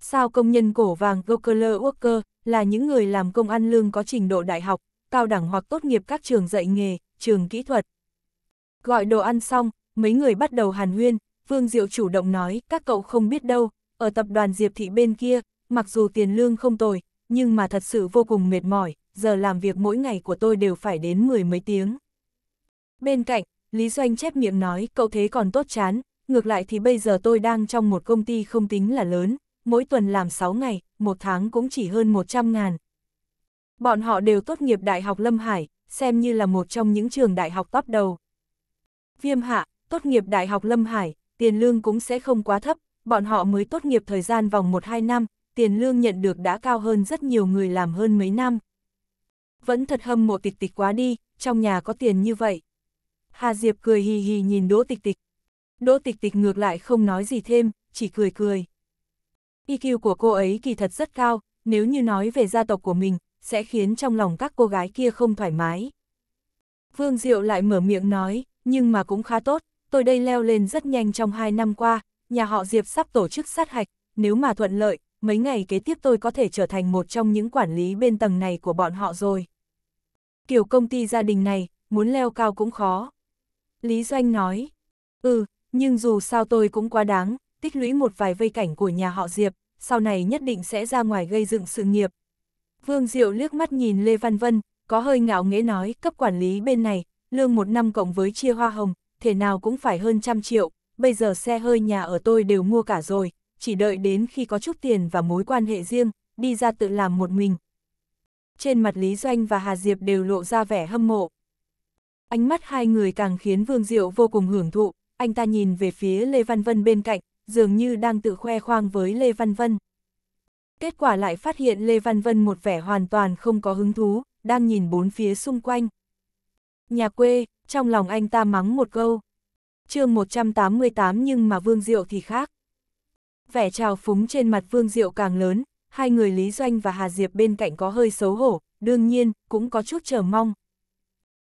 Speaker 1: Sao công nhân cổ vàng Gokler Worker là những người làm công ăn lương có trình độ đại học, cao đẳng hoặc tốt nghiệp các trường dạy nghề, trường kỹ thuật. Gọi đồ ăn xong, mấy người bắt đầu hàn huyên, Vương Diệu chủ động nói, các cậu không biết đâu, ở tập đoàn Diệp Thị bên kia, mặc dù tiền lương không tồi, nhưng mà thật sự vô cùng mệt mỏi, giờ làm việc mỗi ngày của tôi đều phải đến mười mấy tiếng. Bên cạnh, Lý Doanh chép miệng nói, cậu thế còn tốt chán, ngược lại thì bây giờ tôi đang trong một công ty không tính là lớn, mỗi tuần làm 6 ngày, một tháng cũng chỉ hơn 100 ngàn. Bọn họ đều tốt nghiệp Đại học Lâm Hải, xem như là một trong những trường đại học top đầu. Viêm hạ, tốt nghiệp Đại học Lâm Hải, tiền lương cũng sẽ không quá thấp, bọn họ mới tốt nghiệp thời gian vòng 1-2 năm, tiền lương nhận được đã cao hơn rất nhiều người làm hơn mấy năm vẫn thật hâm mộ tịch tịch quá đi, trong nhà có tiền như vậy. Hà Diệp cười hì hì nhìn Đỗ Tịch Tịch. Đỗ Tịch Tịch ngược lại không nói gì thêm, chỉ cười cười. E IQ của cô ấy kỳ thật rất cao, nếu như nói về gia tộc của mình, sẽ khiến trong lòng các cô gái kia không thoải mái. Vương Diệu lại mở miệng nói, nhưng mà cũng khá tốt, tôi đây leo lên rất nhanh trong hai năm qua, nhà họ Diệp sắp tổ chức sát hạch, nếu mà thuận lợi, mấy ngày kế tiếp tôi có thể trở thành một trong những quản lý bên tầng này của bọn họ rồi. Kiểu công ty gia đình này, muốn leo cao cũng khó. Lý Doanh nói, ừ, nhưng dù sao tôi cũng quá đáng, tích lũy một vài vây cảnh của nhà họ Diệp, sau này nhất định sẽ ra ngoài gây dựng sự nghiệp. Vương Diệu liếc mắt nhìn Lê Văn Vân, có hơi ngạo nghễ nói cấp quản lý bên này, lương một năm cộng với chia hoa hồng, thể nào cũng phải hơn trăm triệu, bây giờ xe hơi nhà ở tôi đều mua cả rồi, chỉ đợi đến khi có chút tiền và mối quan hệ riêng, đi ra tự làm một mình. Trên mặt Lý Doanh và Hà Diệp đều lộ ra vẻ hâm mộ. Ánh mắt hai người càng khiến Vương Diệu vô cùng hưởng thụ, anh ta nhìn về phía Lê Văn Vân bên cạnh, dường như đang tự khoe khoang với Lê Văn Vân. Kết quả lại phát hiện Lê Văn Vân một vẻ hoàn toàn không có hứng thú, đang nhìn bốn phía xung quanh. Nhà quê, trong lòng anh ta mắng một câu. chương 188 nhưng mà Vương Diệu thì khác vẻ trào phúng trên mặt Vương Diệu càng lớn, hai người Lý Doanh và Hà Diệp bên cạnh có hơi xấu hổ, đương nhiên, cũng có chút chờ mong.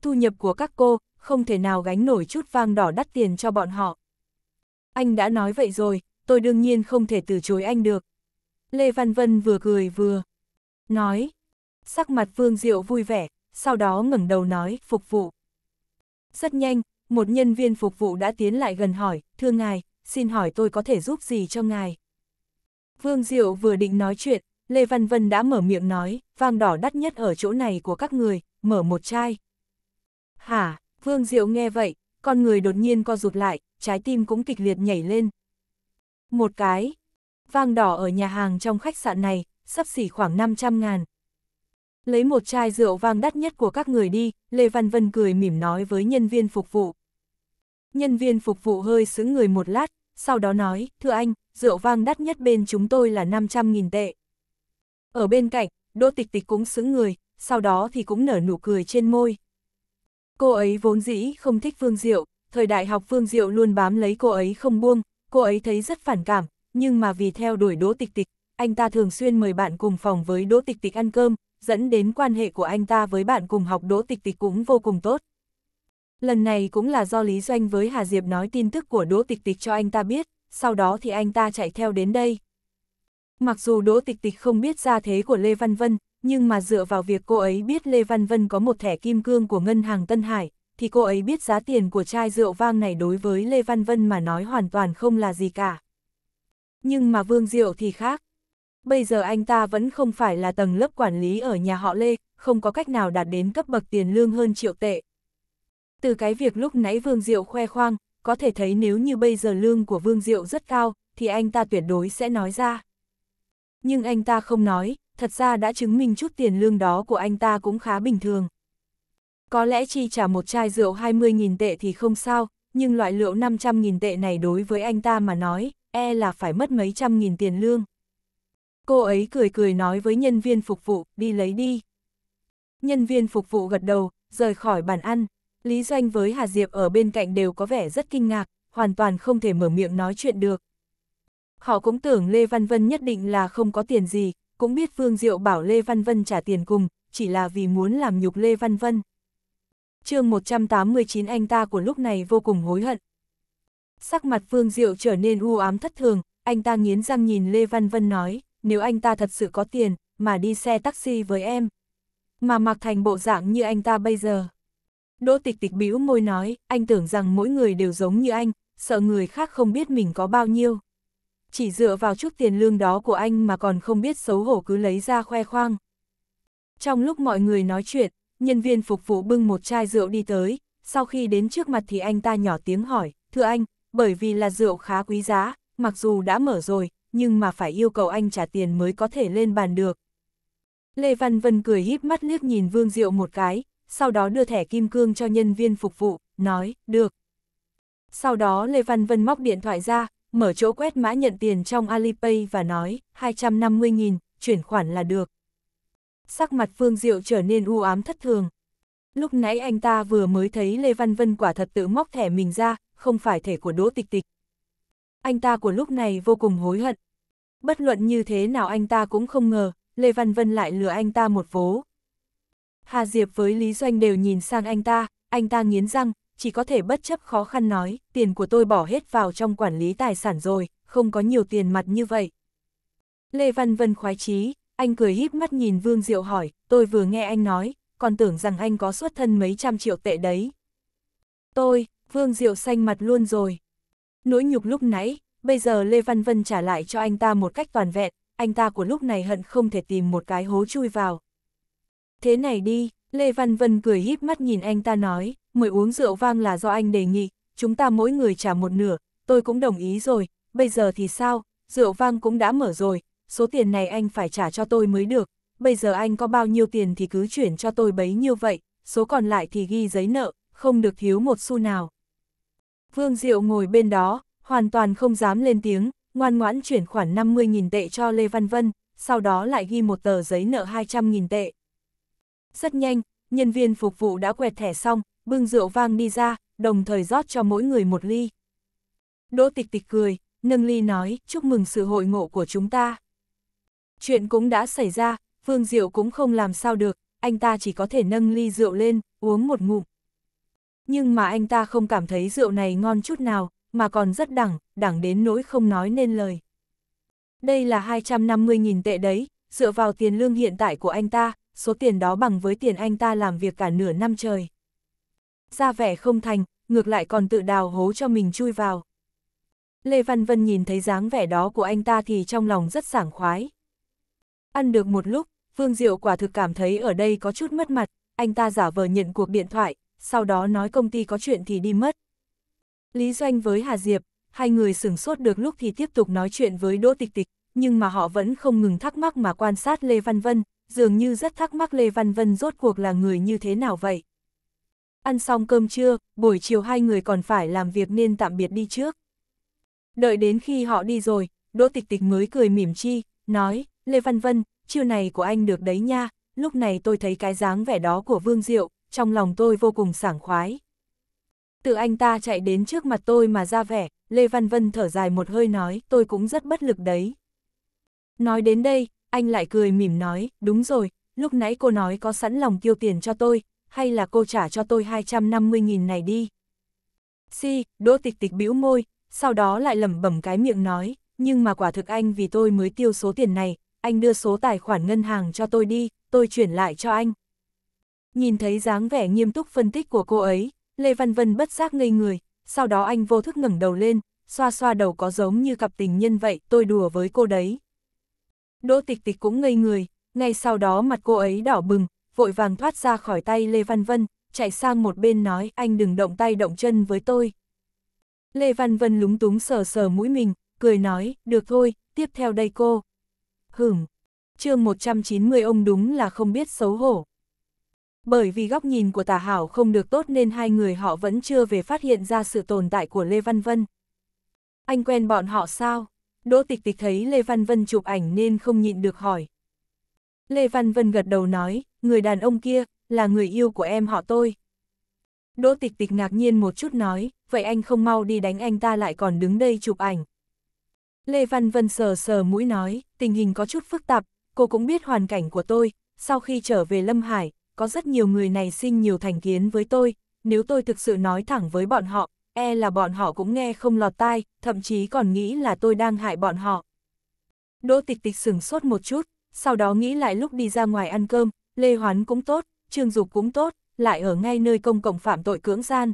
Speaker 1: Thu nhập của các cô, không thể nào gánh nổi chút vang đỏ đắt tiền cho bọn họ. Anh đã nói vậy rồi, tôi đương nhiên không thể từ chối anh được. Lê Văn Vân vừa cười vừa nói, sắc mặt Vương Diệu vui vẻ, sau đó ngẩng đầu nói, phục vụ. Rất nhanh, một nhân viên phục vụ đã tiến lại gần hỏi, thưa ngài, xin hỏi tôi có thể giúp gì cho ngài? Vương Diệu vừa định nói chuyện, Lê Văn Vân đã mở miệng nói, vang đỏ đắt nhất ở chỗ này của các người, mở một chai. Hả, Vương Diệu nghe vậy, con người đột nhiên co rụt lại, trái tim cũng kịch liệt nhảy lên. Một cái, vang đỏ ở nhà hàng trong khách sạn này, sắp xỉ khoảng 500 ngàn. Lấy một chai rượu vang đắt nhất của các người đi, Lê Văn Vân cười mỉm nói với nhân viên phục vụ. Nhân viên phục vụ hơi sững người một lát, sau đó nói, thưa anh, rượu vang đắt nhất bên chúng tôi là 500.000 tệ. Ở bên cạnh, Đỗ Tịch Tịch cũng sững người, sau đó thì cũng nở nụ cười trên môi. Cô ấy vốn dĩ không thích Phương Diệu, thời đại học Phương Diệu luôn bám lấy cô ấy không buông, cô ấy thấy rất phản cảm, nhưng mà vì theo đuổi Đỗ Tịch Tịch, anh ta thường xuyên mời bạn cùng phòng với Đỗ Tịch Tịch ăn cơm, dẫn đến quan hệ của anh ta với bạn cùng học Đỗ Tịch Tịch cũng vô cùng tốt. Lần này cũng là do Lý Doanh với Hà Diệp nói tin tức của Đỗ Tịch Tịch cho anh ta biết, sau đó thì anh ta chạy theo đến đây. Mặc dù Đỗ Tịch Tịch không biết ra thế của Lê Văn Vân, nhưng mà dựa vào việc cô ấy biết Lê Văn Vân có một thẻ kim cương của ngân hàng Tân Hải, thì cô ấy biết giá tiền của chai rượu vang này đối với Lê Văn Vân mà nói hoàn toàn không là gì cả. Nhưng mà Vương Diệu thì khác. Bây giờ anh ta vẫn không phải là tầng lớp quản lý ở nhà họ Lê, không có cách nào đạt đến cấp bậc tiền lương hơn triệu tệ, từ cái việc lúc nãy Vương Diệu khoe khoang, có thể thấy nếu như bây giờ lương của Vương Diệu rất cao, thì anh ta tuyệt đối sẽ nói ra. Nhưng anh ta không nói, thật ra đã chứng minh chút tiền lương đó của anh ta cũng khá bình thường. Có lẽ chi trả một chai rượu 20.000 tệ thì không sao, nhưng loại rượu 500.000 tệ này đối với anh ta mà nói, e là phải mất mấy trăm nghìn tiền lương. Cô ấy cười cười nói với nhân viên phục vụ, đi lấy đi. Nhân viên phục vụ gật đầu, rời khỏi bàn ăn. Lý Doanh với Hà Diệp ở bên cạnh đều có vẻ rất kinh ngạc, hoàn toàn không thể mở miệng nói chuyện được. Họ cũng tưởng Lê Văn Vân nhất định là không có tiền gì, cũng biết Vương Diệu bảo Lê Văn Vân trả tiền cùng, chỉ là vì muốn làm nhục Lê Văn Vân. chương 189 anh ta của lúc này vô cùng hối hận. Sắc mặt Vương Diệu trở nên u ám thất thường, anh ta nghiến răng nhìn Lê Văn Vân nói, nếu anh ta thật sự có tiền, mà đi xe taxi với em. Mà mặc thành bộ dạng như anh ta bây giờ. Đỗ tịch tịch bĩu môi nói, anh tưởng rằng mỗi người đều giống như anh, sợ người khác không biết mình có bao nhiêu. Chỉ dựa vào chút tiền lương đó của anh mà còn không biết xấu hổ cứ lấy ra khoe khoang. Trong lúc mọi người nói chuyện, nhân viên phục vụ bưng một chai rượu đi tới, sau khi đến trước mặt thì anh ta nhỏ tiếng hỏi, thưa anh, bởi vì là rượu khá quý giá, mặc dù đã mở rồi, nhưng mà phải yêu cầu anh trả tiền mới có thể lên bàn được. Lê Văn Vân cười híp mắt liếc nhìn Vương Diệu một cái, sau đó đưa thẻ kim cương cho nhân viên phục vụ, nói, được. Sau đó Lê Văn Vân móc điện thoại ra, mở chỗ quét mã nhận tiền trong Alipay và nói, 250.000, chuyển khoản là được. Sắc mặt Phương Diệu trở nên u ám thất thường. Lúc nãy anh ta vừa mới thấy Lê Văn Vân quả thật tự móc thẻ mình ra, không phải thẻ của Đỗ Tịch Tịch. Anh ta của lúc này vô cùng hối hận. Bất luận như thế nào anh ta cũng không ngờ, Lê Văn Vân lại lừa anh ta một vố, Hà Diệp với Lý Doanh đều nhìn sang anh ta, anh ta nghiến răng, chỉ có thể bất chấp khó khăn nói, tiền của tôi bỏ hết vào trong quản lý tài sản rồi, không có nhiều tiền mặt như vậy. Lê Văn Vân khoái chí, anh cười híp mắt nhìn Vương Diệu hỏi, tôi vừa nghe anh nói, còn tưởng rằng anh có xuất thân mấy trăm triệu tệ đấy. Tôi, Vương Diệu xanh mặt luôn rồi. Nỗi nhục lúc nãy, bây giờ Lê Văn Vân trả lại cho anh ta một cách toàn vẹn, anh ta của lúc này hận không thể tìm một cái hố chui vào thế này đi, Lê Văn Vân cười híp mắt nhìn anh ta nói, mời uống rượu vang là do anh đề nghị, chúng ta mỗi người trả một nửa, tôi cũng đồng ý rồi, bây giờ thì sao, rượu vang cũng đã mở rồi, số tiền này anh phải trả cho tôi mới được, bây giờ anh có bao nhiêu tiền thì cứ chuyển cho tôi bấy nhiêu vậy, số còn lại thì ghi giấy nợ, không được thiếu một xu nào. Vương Diệu ngồi bên đó, hoàn toàn không dám lên tiếng, ngoan ngoãn chuyển khoản 50.000 tệ cho Lê Văn Vân, sau đó lại ghi một tờ giấy nợ 200.000 tệ. Rất nhanh, nhân viên phục vụ đã quẹt thẻ xong, bưng rượu vang đi ra, đồng thời rót cho mỗi người một ly. Đỗ tịch tịch cười, nâng ly nói, chúc mừng sự hội ngộ của chúng ta. Chuyện cũng đã xảy ra, phương Diệu cũng không làm sao được, anh ta chỉ có thể nâng ly rượu lên, uống một ngụm. Nhưng mà anh ta không cảm thấy rượu này ngon chút nào, mà còn rất đẳng, đẳng đến nỗi không nói nên lời. Đây là 250.000 tệ đấy, dựa vào tiền lương hiện tại của anh ta, số tiền đó bằng với tiền anh ta làm việc cả nửa năm trời. Ra vẻ không thành, ngược lại còn tự đào hố cho mình chui vào. Lê Văn Vân nhìn thấy dáng vẻ đó của anh ta thì trong lòng rất sảng khoái. Ăn được một lúc, Vương Diệu quả thực cảm thấy ở đây có chút mất mặt, anh ta giả vờ nhận cuộc điện thoại, sau đó nói công ty có chuyện thì đi mất. Lý Doanh với Hà Diệp, hai người sửng sốt được lúc thì tiếp tục nói chuyện với Đỗ Tịch Tịch, nhưng mà họ vẫn không ngừng thắc mắc mà quan sát Lê Văn Vân, dường như rất thắc mắc Lê Văn Vân rốt cuộc là người như thế nào vậy. Ăn xong cơm trưa, buổi chiều hai người còn phải làm việc nên tạm biệt đi trước. Đợi đến khi họ đi rồi, Đỗ Tịch Tịch mới cười mỉm chi, nói, Lê Văn Vân, chiều này của anh được đấy nha, lúc này tôi thấy cái dáng vẻ đó của Vương Diệu, trong lòng tôi vô cùng sảng khoái. Tự anh ta chạy đến trước mặt tôi mà ra vẻ, Lê Văn Vân thở dài một hơi nói, tôi cũng rất bất lực đấy. Nói đến đây, anh lại cười mỉm nói, đúng rồi, lúc nãy cô nói có sẵn lòng tiêu tiền cho tôi, hay là cô trả cho tôi 250.000 này đi. Si, đỗ tịch tịch bĩu môi, sau đó lại lẩm bẩm cái miệng nói, nhưng mà quả thực anh vì tôi mới tiêu số tiền này, anh đưa số tài khoản ngân hàng cho tôi đi, tôi chuyển lại cho anh. Nhìn thấy dáng vẻ nghiêm túc phân tích của cô ấy, Lê Văn Vân bất giác ngây người, sau đó anh vô thức ngẩng đầu lên, xoa xoa đầu có giống như cặp tình nhân vậy, tôi đùa với cô đấy. Đỗ Tịch Tịch cũng ngây người, ngay sau đó mặt cô ấy đỏ bừng, vội vàng thoát ra khỏi tay Lê Văn Vân, chạy sang một bên nói anh đừng động tay động chân với tôi. Lê Văn Vân lúng túng sờ sờ mũi mình, cười nói, được thôi, tiếp theo đây cô. Hửm, chương 190 ông đúng là không biết xấu hổ. Bởi vì góc nhìn của tả hảo không được tốt nên hai người họ vẫn chưa về phát hiện ra sự tồn tại của Lê Văn Vân. Anh quen bọn họ sao? Đỗ Tịch Tịch thấy Lê Văn Vân chụp ảnh nên không nhịn được hỏi. Lê Văn Vân gật đầu nói, người đàn ông kia, là người yêu của em họ tôi. Đỗ Tịch Tịch ngạc nhiên một chút nói, vậy anh không mau đi đánh anh ta lại còn đứng đây chụp ảnh. Lê Văn Vân sờ sờ mũi nói, tình hình có chút phức tạp, cô cũng biết hoàn cảnh của tôi, sau khi trở về Lâm Hải, có rất nhiều người này sinh nhiều thành kiến với tôi, nếu tôi thực sự nói thẳng với bọn họ, e là bọn họ cũng nghe không lọt tai, thậm chí còn nghĩ là tôi đang hại bọn họ. Đỗ tịch tịch sửng sốt một chút, sau đó nghĩ lại lúc đi ra ngoài ăn cơm, Lê Hoán cũng tốt, Trương Dục cũng tốt, lại ở ngay nơi công cộng phạm tội cưỡng gian.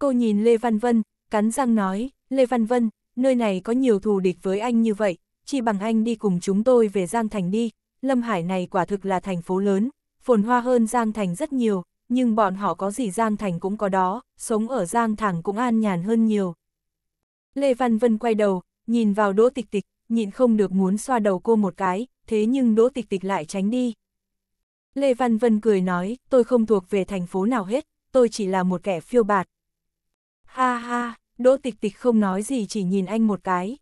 Speaker 1: Cô nhìn Lê Văn Vân, cắn răng nói, Lê Văn Vân, nơi này có nhiều thù địch với anh như vậy, chỉ bằng anh đi cùng chúng tôi về Giang Thành đi, Lâm Hải này quả thực là thành phố lớn, phồn hoa hơn Giang Thành rất nhiều, nhưng bọn họ có gì Giang Thành cũng có đó, sống ở Giang Thành cũng an nhàn hơn nhiều. Lê Văn Vân quay đầu, nhìn vào Đỗ Tịch Tịch, nhịn không được muốn xoa đầu cô một cái, thế nhưng Đỗ Tịch Tịch lại tránh đi. Lê Văn Vân cười nói, tôi không thuộc về thành phố nào hết, tôi chỉ là một kẻ phiêu bạt. Ha ha, Đỗ Tịch Tịch không nói gì chỉ nhìn anh một cái.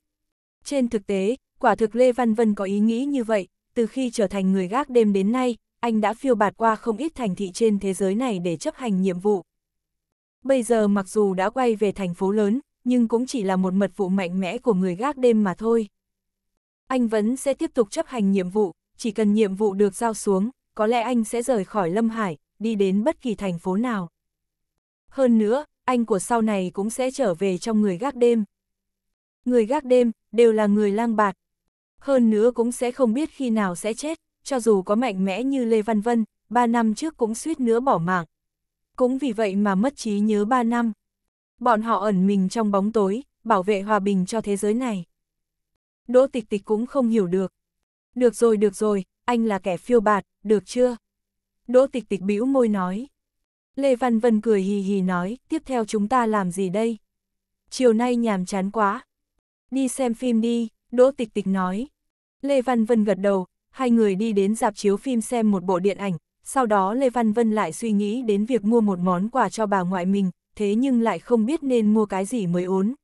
Speaker 1: Trên thực tế, quả thực Lê Văn Vân có ý nghĩ như vậy, từ khi trở thành người gác đêm đến nay, anh đã phiêu bạt qua không ít thành thị trên thế giới này để chấp hành nhiệm vụ. Bây giờ mặc dù đã quay về thành phố lớn, nhưng cũng chỉ là một mật vụ mạnh mẽ của người gác đêm mà thôi. Anh vẫn sẽ tiếp tục chấp hành nhiệm vụ, chỉ cần nhiệm vụ được giao xuống, có lẽ anh sẽ rời khỏi Lâm Hải, đi đến bất kỳ thành phố nào. Hơn nữa, anh của sau này cũng sẽ trở về trong người gác đêm. Người gác đêm đều là người lang bạt. Hơn nữa cũng sẽ không biết khi nào sẽ chết cho dù có mạnh mẽ như Lê Văn Vân, 3 năm trước cũng suýt nữa bỏ mạng. Cũng vì vậy mà mất trí nhớ 3 năm. Bọn họ ẩn mình trong bóng tối, bảo vệ hòa bình cho thế giới này. Đỗ tịch tịch cũng không hiểu được. Được rồi, được rồi, anh là kẻ phiêu bạt, được chưa? Đỗ tịch tịch bĩu môi nói. Lê Văn Vân cười hì hì nói, tiếp theo chúng ta làm gì đây? Chiều nay nhàm chán quá. Đi xem phim đi, Đỗ tịch tịch nói. Lê Văn Vân gật đầu, hai người đi đến dạp chiếu phim xem một bộ điện ảnh, sau đó Lê Văn Vân lại suy nghĩ đến việc mua một món quà cho bà ngoại mình, thế nhưng lại không biết nên mua cái gì mới ốn.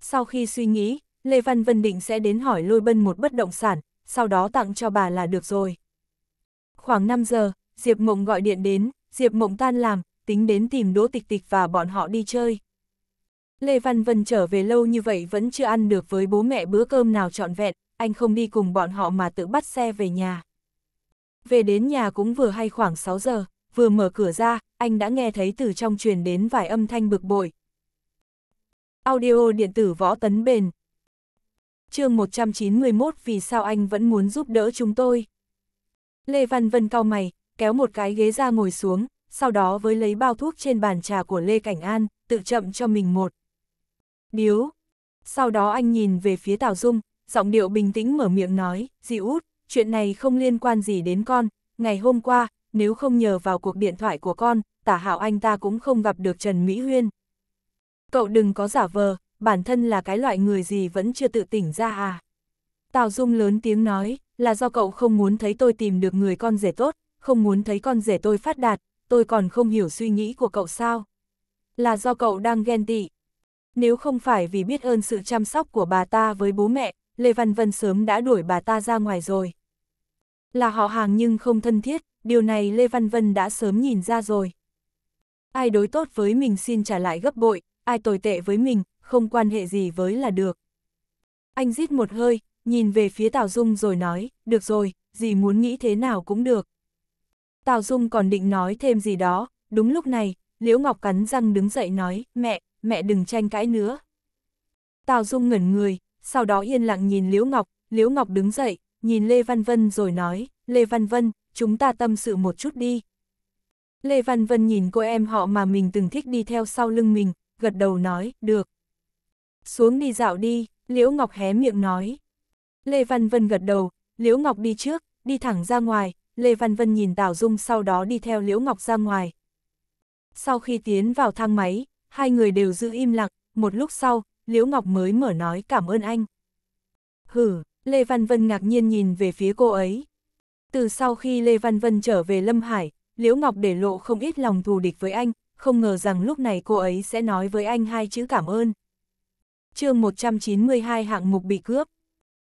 Speaker 1: Sau khi suy nghĩ, Lê Văn Vân định sẽ đến hỏi lôi bân một bất động sản, sau đó tặng cho bà là được rồi. Khoảng 5 giờ, Diệp Mộng gọi điện đến, Diệp Mộng tan làm, tính đến tìm Đỗ Tịch Tịch và bọn họ đi chơi. Lê Văn Vân trở về lâu như vậy vẫn chưa ăn được với bố mẹ bữa cơm nào trọn vẹn, anh không đi cùng bọn họ mà tự bắt xe về nhà. Về đến nhà cũng vừa hay khoảng 6 giờ, vừa mở cửa ra, anh đã nghe thấy từ trong truyền đến vài âm thanh bực bội. Audio điện tử võ tấn bền. chương 191 vì sao anh vẫn muốn giúp đỡ chúng tôi. Lê Văn Vân cau mày, kéo một cái ghế ra ngồi xuống, sau đó với lấy bao thuốc trên bàn trà của Lê Cảnh An, tự chậm cho mình một. Điếu. Sau đó anh nhìn về phía Tào Dung, giọng điệu bình tĩnh mở miệng nói, dì út, chuyện này không liên quan gì đến con, ngày hôm qua, nếu không nhờ vào cuộc điện thoại của con, tả hạo anh ta cũng không gặp được Trần Mỹ Huyên. Cậu đừng có giả vờ, bản thân là cái loại người gì vẫn chưa tự tỉnh ra à. Tào Dung lớn tiếng nói, là do cậu không muốn thấy tôi tìm được người con rể tốt, không muốn thấy con rể tôi phát đạt, tôi còn không hiểu suy nghĩ của cậu sao. Là do cậu đang ghen tị. Nếu không phải vì biết ơn sự chăm sóc của bà ta với bố mẹ, Lê Văn Vân sớm đã đuổi bà ta ra ngoài rồi. Là họ hàng nhưng không thân thiết, điều này Lê Văn Vân đã sớm nhìn ra rồi. Ai đối tốt với mình xin trả lại gấp bội, ai tồi tệ với mình, không quan hệ gì với là được. Anh rít một hơi, nhìn về phía Tào Dung rồi nói, được rồi, gì muốn nghĩ thế nào cũng được. Tào Dung còn định nói thêm gì đó, đúng lúc này, Liễu Ngọc cắn răng đứng dậy nói, mẹ, mẹ đừng tranh cãi nữa. Tào Dung ngẩn người, sau đó yên lặng nhìn Liễu Ngọc, Liễu Ngọc đứng dậy, nhìn Lê Văn Vân rồi nói, Lê Văn Vân, chúng ta tâm sự một chút đi. Lê Văn Vân nhìn cô em họ mà mình từng thích đi theo sau lưng mình, gật đầu nói, được. Xuống đi dạo đi, Liễu Ngọc hé miệng nói. Lê Văn Vân gật đầu, Liễu Ngọc đi trước, đi thẳng ra ngoài, Lê Văn Vân nhìn tảo Dung sau đó đi theo Liễu Ngọc ra ngoài. Sau khi tiến vào thang máy, hai người đều giữ im lặng, một lúc sau, Liễu Ngọc mới mở nói cảm ơn anh. Hừ, Lê Văn Vân ngạc nhiên nhìn về phía cô ấy. Từ sau khi Lê Văn Vân trở về Lâm Hải, Liễu Ngọc để lộ không ít lòng thù địch với anh, không ngờ rằng lúc này cô ấy sẽ nói với anh hai chữ cảm ơn. chương 192 hạng mục bị cướp.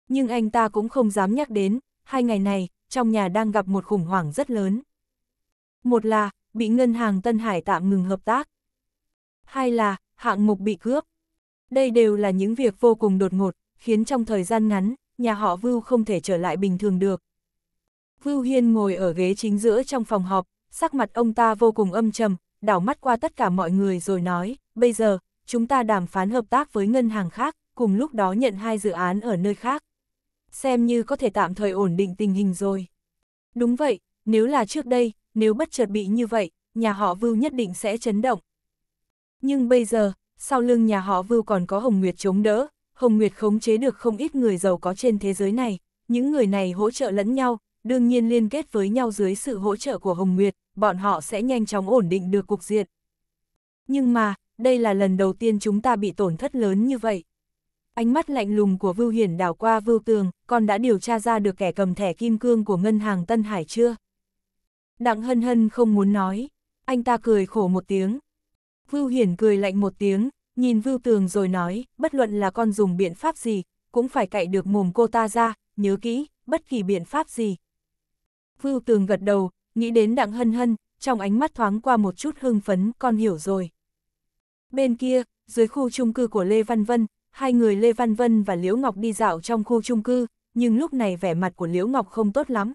Speaker 1: Nhưng anh ta cũng không dám nhắc đến, hai ngày này, trong nhà đang gặp một khủng hoảng rất lớn. Một là, bị ngân hàng Tân Hải tạm ngừng hợp tác. Hai là, hạng mục bị cướp. Đây đều là những việc vô cùng đột ngột, khiến trong thời gian ngắn, nhà họ Vưu không thể trở lại bình thường được. Vưu Hiên ngồi ở ghế chính giữa trong phòng họp, sắc mặt ông ta vô cùng âm trầm, đảo mắt qua tất cả mọi người rồi nói, bây giờ, chúng ta đàm phán hợp tác với ngân hàng khác, cùng lúc đó nhận hai dự án ở nơi khác. Xem như có thể tạm thời ổn định tình hình rồi. Đúng vậy, nếu là trước đây, nếu bất chợt bị như vậy, nhà họ Vưu nhất định sẽ chấn động. Nhưng bây giờ, sau lưng nhà họ Vưu còn có Hồng Nguyệt chống đỡ, Hồng Nguyệt khống chế được không ít người giàu có trên thế giới này, những người này hỗ trợ lẫn nhau, đương nhiên liên kết với nhau dưới sự hỗ trợ của Hồng Nguyệt, bọn họ sẽ nhanh chóng ổn định được cục diện. Nhưng mà, đây là lần đầu tiên chúng ta bị tổn thất lớn như vậy. Ánh mắt lạnh lùng của Vưu Hiển đảo qua Vưu Tường, còn đã điều tra ra được kẻ cầm thẻ kim cương của ngân hàng Tân Hải chưa? Đặng Hân Hân không muốn nói, anh ta cười khổ một tiếng, Vưu Hiển cười lạnh một tiếng, nhìn Vưu Tường rồi nói, bất luận là con dùng biện pháp gì, cũng phải cậy được mồm cô ta ra, nhớ kỹ, bất kỳ biện pháp gì. Vưu Tường gật đầu, nghĩ đến đặng hân hân, trong ánh mắt thoáng qua một chút hưng phấn, con hiểu rồi. Bên kia, dưới khu chung cư của Lê Văn Vân, hai người Lê Văn Vân và Liễu Ngọc đi dạo trong khu chung cư, nhưng lúc này vẻ mặt của Liễu Ngọc không tốt lắm.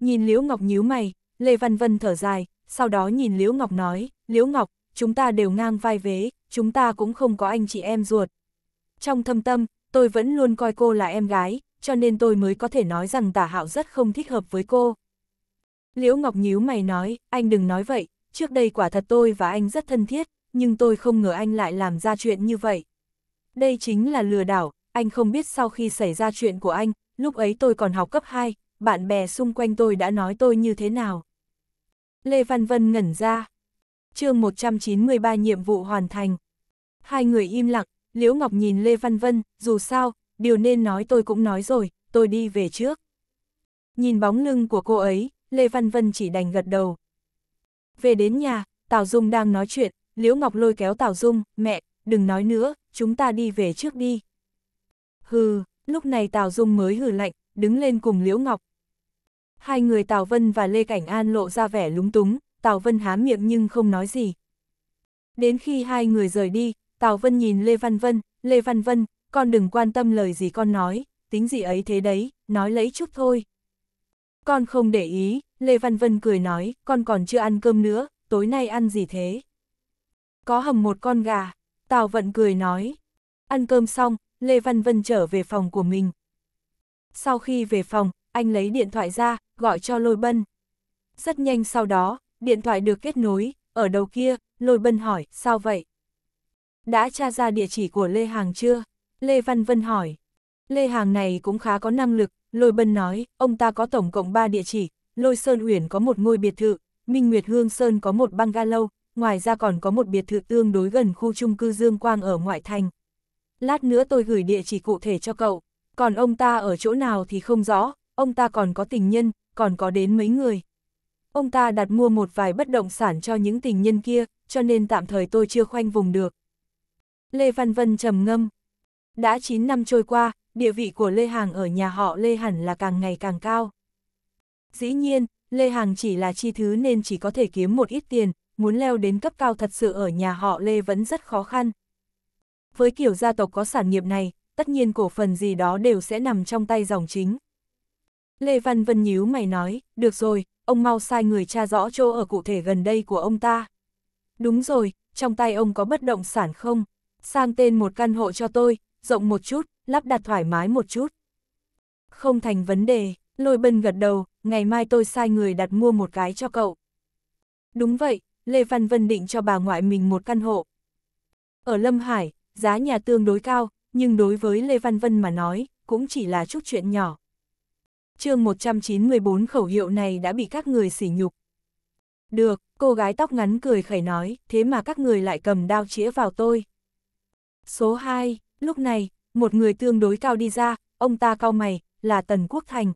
Speaker 1: Nhìn Liễu Ngọc nhíu mày, Lê Văn Vân thở dài, sau đó nhìn Liễu Ngọc nói, Liễu Ngọc, chúng ta đều ngang vai vế, chúng ta cũng không có anh chị em ruột. Trong thâm tâm, tôi vẫn luôn coi cô là em gái, cho nên tôi mới có thể nói rằng tả hạo rất không thích hợp với cô. Liễu Ngọc nhíu mày nói, anh đừng nói vậy, trước đây quả thật tôi và anh rất thân thiết, nhưng tôi không ngờ anh lại làm ra chuyện như vậy. Đây chính là lừa đảo, anh không biết sau khi xảy ra chuyện của anh, lúc ấy tôi còn học cấp 2, bạn bè xung quanh tôi đã nói tôi như thế nào. Lê Văn Vân ngẩn ra, chương 193 nhiệm vụ hoàn thành. Hai người im lặng, Liễu Ngọc nhìn Lê Văn Vân, dù sao, điều nên nói tôi cũng nói rồi, tôi đi về trước. Nhìn bóng lưng của cô ấy, Lê Văn Vân chỉ đành gật đầu. Về đến nhà, Tào Dung đang nói chuyện, Liễu Ngọc lôi kéo Tào Dung, mẹ, đừng nói nữa, chúng ta đi về trước đi. Hừ, lúc này Tào Dung mới hừ lạnh, đứng lên cùng Liễu Ngọc. Hai người Tào Vân và Lê Cảnh An lộ ra vẻ lúng túng, Tào Vân há miệng nhưng không nói gì. Đến khi hai người rời đi, Tào Vân nhìn Lê Văn Vân, Lê Văn Vân, con đừng quan tâm lời gì con nói, tính gì ấy thế đấy, nói lấy chút thôi. Con không để ý, Lê Văn Vân cười nói, con còn chưa ăn cơm nữa, tối nay ăn gì thế? Có hầm một con gà, Tào Vận cười nói. Ăn cơm xong, Lê Văn Vân trở về phòng của mình. Sau khi về phòng, anh lấy điện thoại ra, gọi cho Lôi Bân. Rất nhanh sau đó, điện thoại được kết nối, ở đầu kia, lôi bân hỏi, sao vậy? Đã tra ra địa chỉ của Lê Hàng chưa? Lê Văn Vân hỏi. Lê Hàng này cũng khá có năng lực, lôi bân nói, ông ta có tổng cộng 3 địa chỉ, lôi Sơn Uyển có một ngôi biệt thự, Minh Nguyệt Hương Sơn có một bungalow, ngoài ra còn có một biệt thự tương đối gần khu chung cư Dương Quang ở ngoại thành. Lát nữa tôi gửi địa chỉ cụ thể cho cậu, còn ông ta ở chỗ nào thì không rõ, ông ta còn có tình nhân, còn có đến mấy người ông ta đặt mua một vài bất động sản cho những tình nhân kia, cho nên tạm thời tôi chưa khoanh vùng được. Lê Văn Vân trầm ngâm. Đã 9 năm trôi qua, địa vị của Lê Hàng ở nhà họ Lê hẳn là càng ngày càng cao. Dĩ nhiên, Lê Hàng chỉ là chi thứ nên chỉ có thể kiếm một ít tiền, muốn leo đến cấp cao thật sự ở nhà họ Lê vẫn rất khó khăn. Với kiểu gia tộc có sản nghiệp này, tất nhiên cổ phần gì đó đều sẽ nằm trong tay dòng chính. Lê Văn Vân nhíu mày nói, được rồi, ông mau sai người tra rõ chỗ ở cụ thể gần đây của ông ta. Đúng rồi, trong tay ông có bất động sản không? Sang tên một căn hộ cho tôi, rộng một chút, lắp đặt thoải mái một chút. Không thành vấn đề, lôi bân gật đầu, ngày mai tôi sai người đặt mua một cái cho cậu. Đúng vậy, Lê Văn Vân định cho bà ngoại mình một căn hộ. Ở Lâm Hải, giá nhà tương đối cao, nhưng đối với Lê Văn Vân mà nói, cũng chỉ là chút chuyện nhỏ chương 194 khẩu hiệu này đã bị các người sỉ nhục. Được, cô gái tóc ngắn cười khẩy nói, thế mà các người lại cầm đao chĩa vào tôi. Số 2, lúc này, một người tương đối cao đi ra, ông ta cao mày, là Tần Quốc Thành.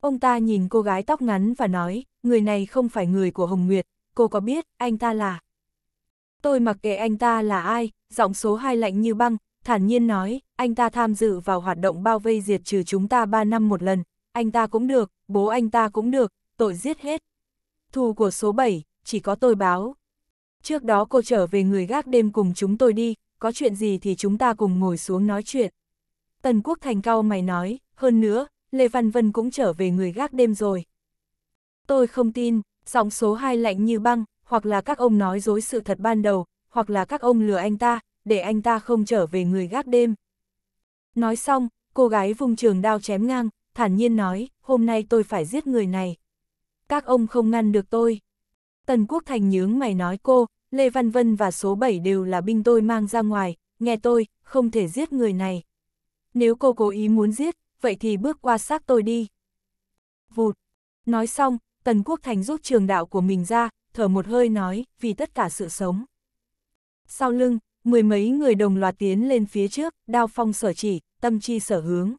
Speaker 1: Ông ta nhìn cô gái tóc ngắn và nói, người này không phải người của Hồng Nguyệt, cô có biết, anh ta là... Tôi mặc kệ anh ta là ai, giọng số 2 lạnh như băng, thản nhiên nói, anh ta tham dự vào hoạt động bao vây diệt trừ chúng ta 3 năm một lần, anh ta cũng được, bố anh ta cũng được, tội giết hết. Thù của số 7, chỉ có tôi báo. Trước đó cô trở về người gác đêm cùng chúng tôi đi, có chuyện gì thì chúng ta cùng ngồi xuống nói chuyện. Tần Quốc Thành cao mày nói, hơn nữa, Lê Văn Vân cũng trở về người gác đêm rồi. Tôi không tin, giọng số 2 lạnh như băng, hoặc là các ông nói dối sự thật ban đầu, hoặc là các ông lừa anh ta, để anh ta không trở về người gác đêm. Nói xong, cô gái vùng trường đao chém ngang, thản nhiên nói, hôm nay tôi phải giết người này. Các ông không ngăn được tôi. Tần Quốc Thành nhướng mày nói cô, Lê Văn Vân và số 7 đều là binh tôi mang ra ngoài, nghe tôi, không thể giết người này. Nếu cô cố ý muốn giết, vậy thì bước qua xác tôi đi. Vụt. Nói xong, Tần Quốc Thành rút trường đạo của mình ra, thở một hơi nói, vì tất cả sự sống. Sau lưng, mười mấy người đồng loạt tiến lên phía trước, đao phong sở chỉ, tâm chi sở hướng.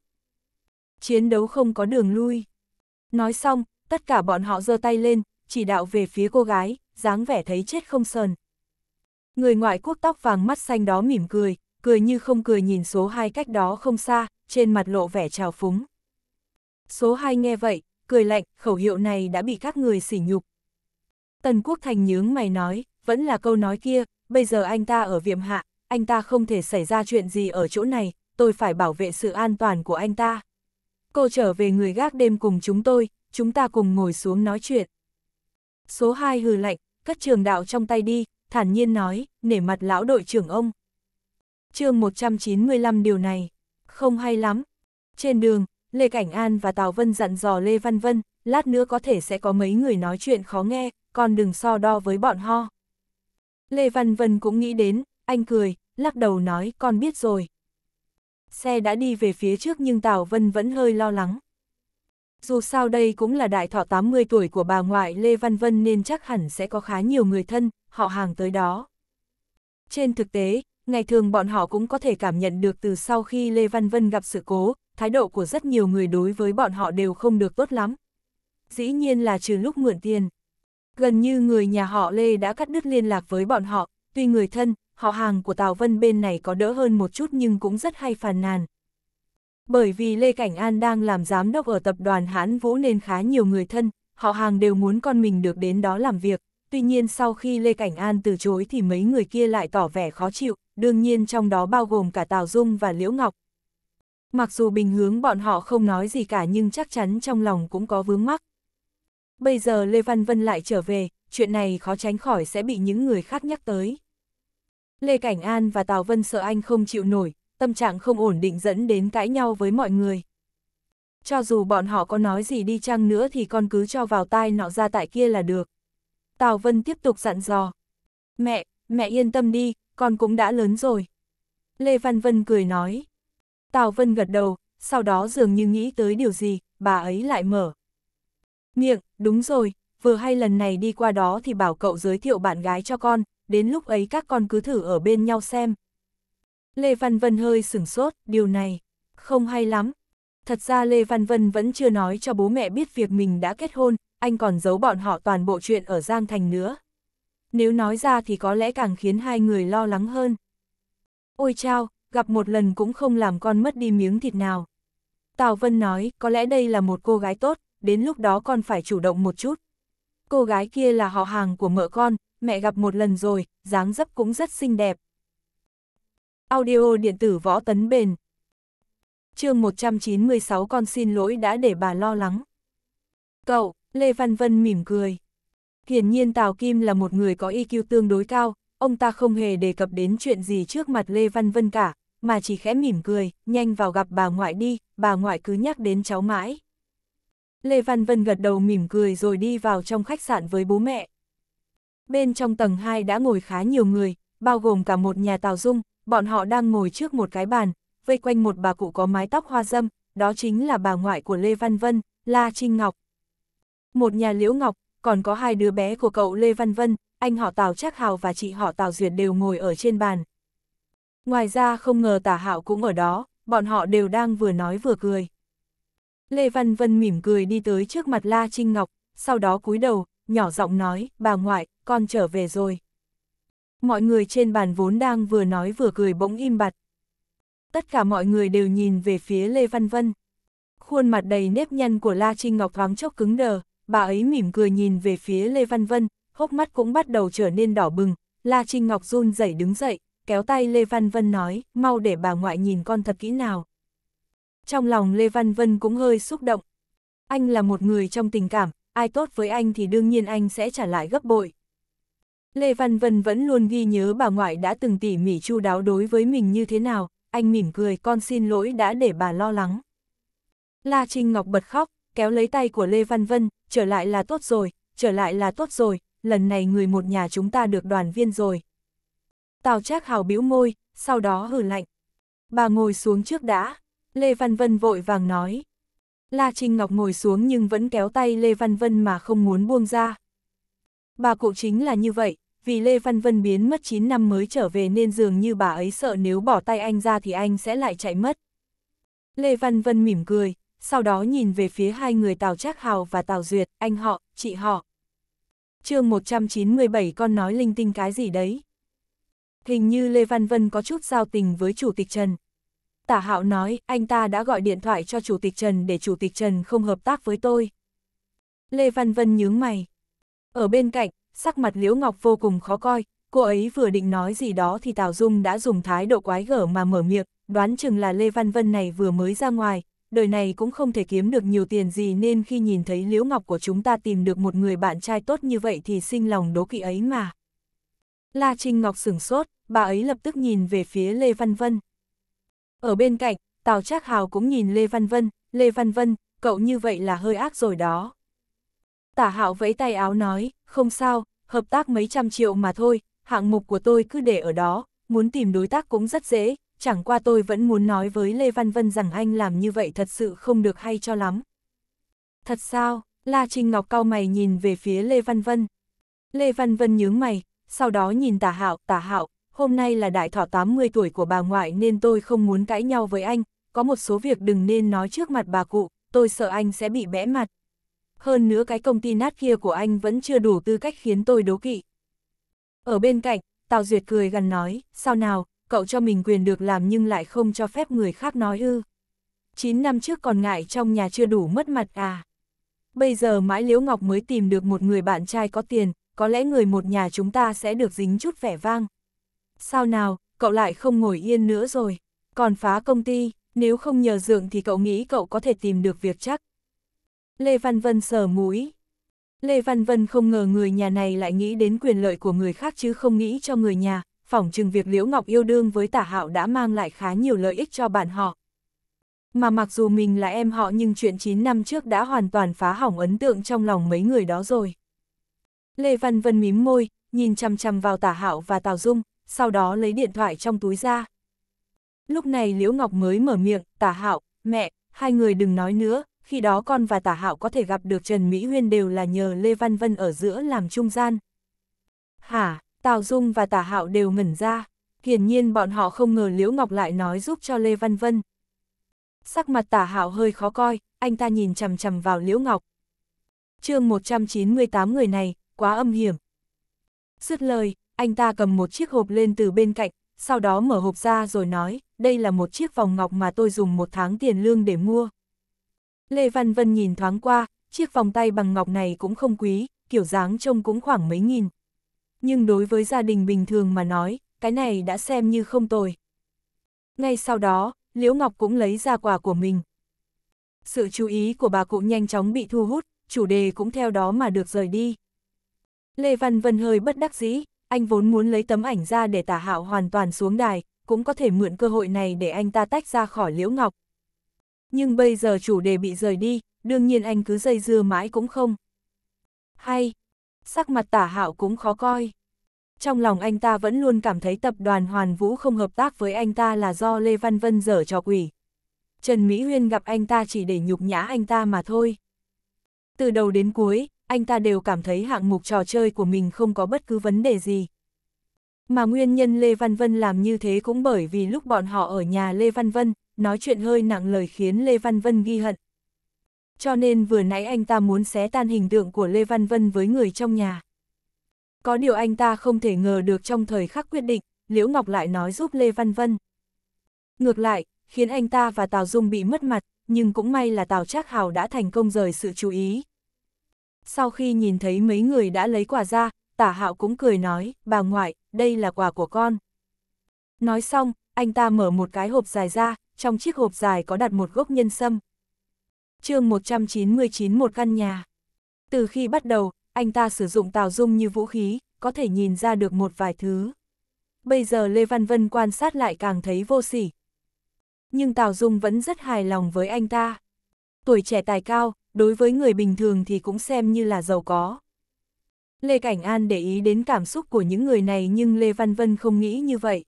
Speaker 1: Chiến đấu không có đường lui. Nói xong, tất cả bọn họ giơ tay lên, chỉ đạo về phía cô gái, dáng vẻ thấy chết không sờn. Người ngoại quốc tóc vàng mắt xanh đó mỉm cười, cười như không cười nhìn số hai cách đó không xa, trên mặt lộ vẻ trào phúng. Số hai nghe vậy, cười lạnh, khẩu hiệu này đã bị các người sỉ nhục. Tần Quốc Thành nhướng mày nói, vẫn là câu nói kia, bây giờ anh ta ở việm hạ, anh ta không thể xảy ra chuyện gì ở chỗ này, tôi phải bảo vệ sự an toàn của anh ta cô trở về người gác đêm cùng chúng tôi, chúng ta cùng ngồi xuống nói chuyện. Số 2 hừ lạnh, cất trường đạo trong tay đi, thản nhiên nói, nể mặt lão đội trưởng ông. chương 195 điều này, không hay lắm. Trên đường, Lê Cảnh An và Tào Vân dặn dò Lê Văn Vân, lát nữa có thể sẽ có mấy người nói chuyện khó nghe, còn đừng so đo với bọn ho. Lê Văn Vân cũng nghĩ đến, anh cười, lắc đầu nói con biết rồi. Xe đã đi về phía trước nhưng Tào Vân vẫn hơi lo lắng. Dù sao đây cũng là đại thọ 80 tuổi của bà ngoại Lê Văn Vân nên chắc hẳn sẽ có khá nhiều người thân, họ hàng tới đó. Trên thực tế, ngày thường bọn họ cũng có thể cảm nhận được từ sau khi Lê Văn Vân gặp sự cố, thái độ của rất nhiều người đối với bọn họ đều không được tốt lắm. Dĩ nhiên là trừ lúc mượn tiền. Gần như người nhà họ Lê đã cắt đứt liên lạc với bọn họ, tuy người thân, họ hàng của Tào Vân bên này có đỡ hơn một chút nhưng cũng rất hay phàn nàn. Bởi vì Lê Cảnh An đang làm giám đốc ở tập đoàn Hãn Vũ nên khá nhiều người thân, họ hàng đều muốn con mình được đến đó làm việc. Tuy nhiên sau khi Lê Cảnh An từ chối thì mấy người kia lại tỏ vẻ khó chịu, đương nhiên trong đó bao gồm cả Tào Dung và Liễu Ngọc. Mặc dù bình hướng bọn họ không nói gì cả nhưng chắc chắn trong lòng cũng có vướng mắc. Bây giờ Lê Văn Vân lại trở về, chuyện này khó tránh khỏi sẽ bị những người khác nhắc tới. Lê Cảnh An và Tào Vân sợ anh không chịu nổi, tâm trạng không ổn định dẫn đến cãi nhau với mọi người. Cho dù bọn họ có nói gì đi chăng nữa thì con cứ cho vào tai nọ ra tại kia là được. Tào Vân tiếp tục dặn dò. Mẹ, mẹ yên tâm đi, con cũng đã lớn rồi. Lê Văn Vân cười nói. Tào Vân gật đầu, sau đó dường như nghĩ tới điều gì, bà ấy lại mở. Miệng, đúng rồi, vừa hay lần này đi qua đó thì bảo cậu giới thiệu bạn gái cho con, đến lúc ấy các con cứ thử ở bên nhau xem. Lê Văn Vân hơi sửng sốt, điều này, không hay lắm. Thật ra Lê Văn Vân vẫn chưa nói cho bố mẹ biết việc mình đã kết hôn, anh còn giấu bọn họ toàn bộ chuyện ở Giang Thành nữa. Nếu nói ra thì có lẽ càng khiến hai người lo lắng hơn. Ôi chao, gặp một lần cũng không làm con mất đi miếng thịt nào. Tào Vân nói, có lẽ đây là một cô gái tốt, đến lúc đó con phải chủ động một chút. Cô gái kia là họ hàng của mợ con, mẹ gặp một lần rồi, dáng dấp cũng rất xinh đẹp. Audio điện tử võ tấn bền chương 196 con xin lỗi đã để bà lo lắng. Cậu, Lê Văn Vân mỉm cười. Hiển nhiên Tào Kim là một người có IQ e tương đối cao, ông ta không hề đề cập đến chuyện gì trước mặt Lê Văn Vân cả, mà chỉ khẽ mỉm cười, nhanh vào gặp bà ngoại đi, bà ngoại cứ nhắc đến cháu mãi. Lê Văn Vân gật đầu mỉm cười rồi đi vào trong khách sạn với bố mẹ. Bên trong tầng 2 đã ngồi khá nhiều người, bao gồm cả một nhà tào dung, bọn họ đang ngồi trước một cái bàn, vây quanh một bà cụ có mái tóc hoa dâm, đó chính là bà ngoại của Lê Văn Vân, La Trinh Ngọc. Một nhà Liễu Ngọc, còn có hai đứa bé của cậu Lê Văn Vân, anh họ Tào Trác Hào và chị họ Tào Duyệt đều ngồi ở trên bàn. Ngoài ra không ngờ Tả Hạo cũng ở đó, bọn họ đều đang vừa nói vừa cười. Lê Văn Vân mỉm cười đi tới trước mặt La Trinh Ngọc, sau đó cúi đầu, nhỏ giọng nói, bà ngoại, con trở về rồi. Mọi người trên bàn vốn đang vừa nói vừa cười bỗng im bặt. Tất cả mọi người đều nhìn về phía Lê Văn Vân. Khuôn mặt đầy nếp nhăn của La Trinh Ngọc thoáng chốc cứng đờ, bà ấy mỉm cười nhìn về phía Lê Văn Vân, hốc mắt cũng bắt đầu trở nên đỏ bừng. La Trinh Ngọc run rẩy đứng dậy, kéo tay Lê Văn Vân nói, mau để bà ngoại nhìn con thật kỹ nào. Trong lòng Lê Văn Vân cũng hơi xúc động. Anh là một người trong tình cảm, ai tốt với anh thì đương nhiên anh sẽ trả lại gấp bội. Lê Văn Vân vẫn luôn ghi nhớ bà ngoại đã từng tỉ mỉ chu đáo đối với mình như thế nào, anh mỉm cười con xin lỗi đã để bà lo lắng. La Trinh Ngọc bật khóc, kéo lấy tay của Lê Văn Vân, trở lại là tốt rồi, trở lại là tốt rồi, lần này người một nhà chúng ta được đoàn viên rồi. Tào Trác Hào bĩu môi, sau đó hử lạnh. Bà ngồi xuống trước đã, Lê Văn Vân vội vàng nói, La Trinh Ngọc ngồi xuống nhưng vẫn kéo tay Lê Văn Vân mà không muốn buông ra. Bà cụ chính là như vậy, vì Lê Văn Vân biến mất 9 năm mới trở về nên dường như bà ấy sợ nếu bỏ tay anh ra thì anh sẽ lại chạy mất. Lê Văn Vân mỉm cười, sau đó nhìn về phía hai người Tào Trác Hào và Tào Duyệt, anh họ, chị họ. chương 197 con nói linh tinh cái gì đấy. Hình như Lê Văn Vân có chút giao tình với Chủ tịch Trần, Tả hạo nói, anh ta đã gọi điện thoại cho Chủ tịch Trần để Chủ tịch Trần không hợp tác với tôi. Lê Văn Vân nhướng mày. Ở bên cạnh, sắc mặt Liễu Ngọc vô cùng khó coi, cô ấy vừa định nói gì đó thì Tào Dung đã dùng thái độ quái gở mà mở miệng, đoán chừng là Lê Văn Vân này vừa mới ra ngoài, đời này cũng không thể kiếm được nhiều tiền gì nên khi nhìn thấy Liễu Ngọc của chúng ta tìm được một người bạn trai tốt như vậy thì sinh lòng đố kỵ ấy mà. La Trinh Ngọc sửng sốt, bà ấy lập tức nhìn về phía Lê Văn Vân. Ở bên cạnh, Tào Trác Hào cũng nhìn Lê Văn Vân, Lê Văn Vân, cậu như vậy là hơi ác rồi đó. Tả Hạo vẫy tay áo nói, không sao, hợp tác mấy trăm triệu mà thôi, hạng mục của tôi cứ để ở đó, muốn tìm đối tác cũng rất dễ, chẳng qua tôi vẫn muốn nói với Lê Văn Vân rằng anh làm như vậy thật sự không được hay cho lắm. Thật sao, La Trinh Ngọc cao mày nhìn về phía Lê Văn Vân. Lê Văn Vân nhướng mày, sau đó nhìn tả hạo, tả hạo, hôm nay là đại thọ 80 tuổi của bà ngoại nên tôi không muốn cãi nhau với anh, có một số việc đừng nên nói trước mặt bà cụ, tôi sợ anh sẽ bị bẽ mặt. Hơn nữa cái công ty nát kia của anh vẫn chưa đủ tư cách khiến tôi đố kỵ. Ở bên cạnh, Tào Duyệt cười gần nói, sao nào, cậu cho mình quyền được làm nhưng lại không cho phép người khác nói ư. 9 năm trước còn ngại trong nhà chưa đủ mất mặt à. Bây giờ mãi Liễu Ngọc mới tìm được một người bạn trai có tiền, có lẽ người một nhà chúng ta sẽ được dính chút vẻ vang. Sao nào, cậu lại không ngồi yên nữa rồi, còn phá công ty, nếu không nhờ dượng thì cậu nghĩ cậu có thể tìm được việc chắc. Lê Văn Vân sờ mũi. Lê Văn Vân không ngờ người nhà này lại nghĩ đến quyền lợi của người khác chứ không nghĩ cho người nhà, phỏng chừng việc Liễu Ngọc yêu đương với tả hạo đã mang lại khá nhiều lợi ích cho bạn họ. Mà mặc dù mình là em họ nhưng chuyện 9 năm trước đã hoàn toàn phá hỏng ấn tượng trong lòng mấy người đó rồi. Lê Văn Vân mím môi, nhìn chăm chăm vào tả hạo và Tào Dung, sau đó lấy điện thoại trong túi ra. Lúc này Liễu Ngọc mới mở miệng, tả hạo, mẹ, hai người đừng nói nữa, khi đó con và tả hạo có thể gặp được Trần Mỹ Huyên đều là nhờ Lê Văn Vân ở giữa làm trung gian. Hả, Tào Dung và tả hạo đều ngẩn ra, hiển nhiên bọn họ không ngờ Liễu Ngọc lại nói giúp cho Lê Văn Vân. Sắc mặt tả hạo hơi khó coi, anh ta nhìn chằm chằm vào Liễu Ngọc. chương 198 người này, quá âm hiểm. Dứt lời, anh ta cầm một chiếc hộp lên từ bên cạnh, sau đó mở hộp ra rồi nói, đây là một chiếc vòng ngọc mà tôi dùng một tháng tiền lương để mua. Lê Văn Vân nhìn thoáng qua, chiếc vòng tay bằng ngọc này cũng không quý, kiểu dáng trông cũng khoảng mấy nghìn. Nhưng đối với gia đình bình thường mà nói, cái này đã xem như không tồi. Ngay sau đó, Liễu Ngọc cũng lấy ra quà của mình. Sự chú ý của bà cụ nhanh chóng bị thu hút, chủ đề cũng theo đó mà được rời đi. Lê Văn Vân hơi bất đắc dĩ, anh vốn muốn lấy tấm ảnh ra để tả hạo hoàn toàn xuống đài, cũng có thể mượn cơ hội này để anh ta tách ra khỏi Liễu Ngọc. Nhưng bây giờ chủ đề bị rời đi, đương nhiên anh cứ dây dưa mãi cũng không. Hay, sắc mặt tả hạo cũng khó coi. Trong lòng anh ta vẫn luôn cảm thấy tập đoàn Hoàn Vũ không hợp tác với anh ta là do Lê Văn Vân dở trò quỷ. Trần Mỹ Huyên gặp anh ta chỉ để nhục nhã anh ta mà thôi. Từ đầu đến cuối, anh ta đều cảm thấy hạng mục trò chơi của mình không có bất cứ vấn đề gì. Mà nguyên nhân Lê Văn Vân làm như thế cũng bởi vì lúc bọn họ ở nhà Lê Văn Vân, nói chuyện hơi nặng lời khiến Lê Văn Vân ghi hận. Cho nên vừa nãy anh ta muốn xé tan hình tượng của Lê Văn Vân với người trong nhà. Có điều anh ta không thể ngờ được trong thời khắc quyết định, Liễu Ngọc lại nói giúp Lê Văn Vân. Ngược lại, khiến anh ta và Tào Dung bị mất mặt, nhưng cũng may là Tào Trác Hào đã thành công rời sự chú ý, sau khi nhìn thấy mấy người đã lấy quà ra, tả hạo cũng cười nói, bà ngoại, đây là quà của con. Nói xong, anh ta mở một cái hộp dài ra, trong chiếc hộp dài có đặt một gốc nhân sâm. chương 199 một căn nhà. Từ khi bắt đầu, anh ta sử dụng tào dung như vũ khí, có thể nhìn ra được một vài thứ. Bây giờ Lê Văn Vân quan sát lại càng thấy vô sỉ. Nhưng Tào Dung vẫn rất hài lòng với anh ta. Tuổi trẻ tài cao, đối với người bình thường thì cũng xem như là giàu có. Lê Cảnh An để ý đến cảm xúc của những người này nhưng Lê Văn Vân không nghĩ như vậy.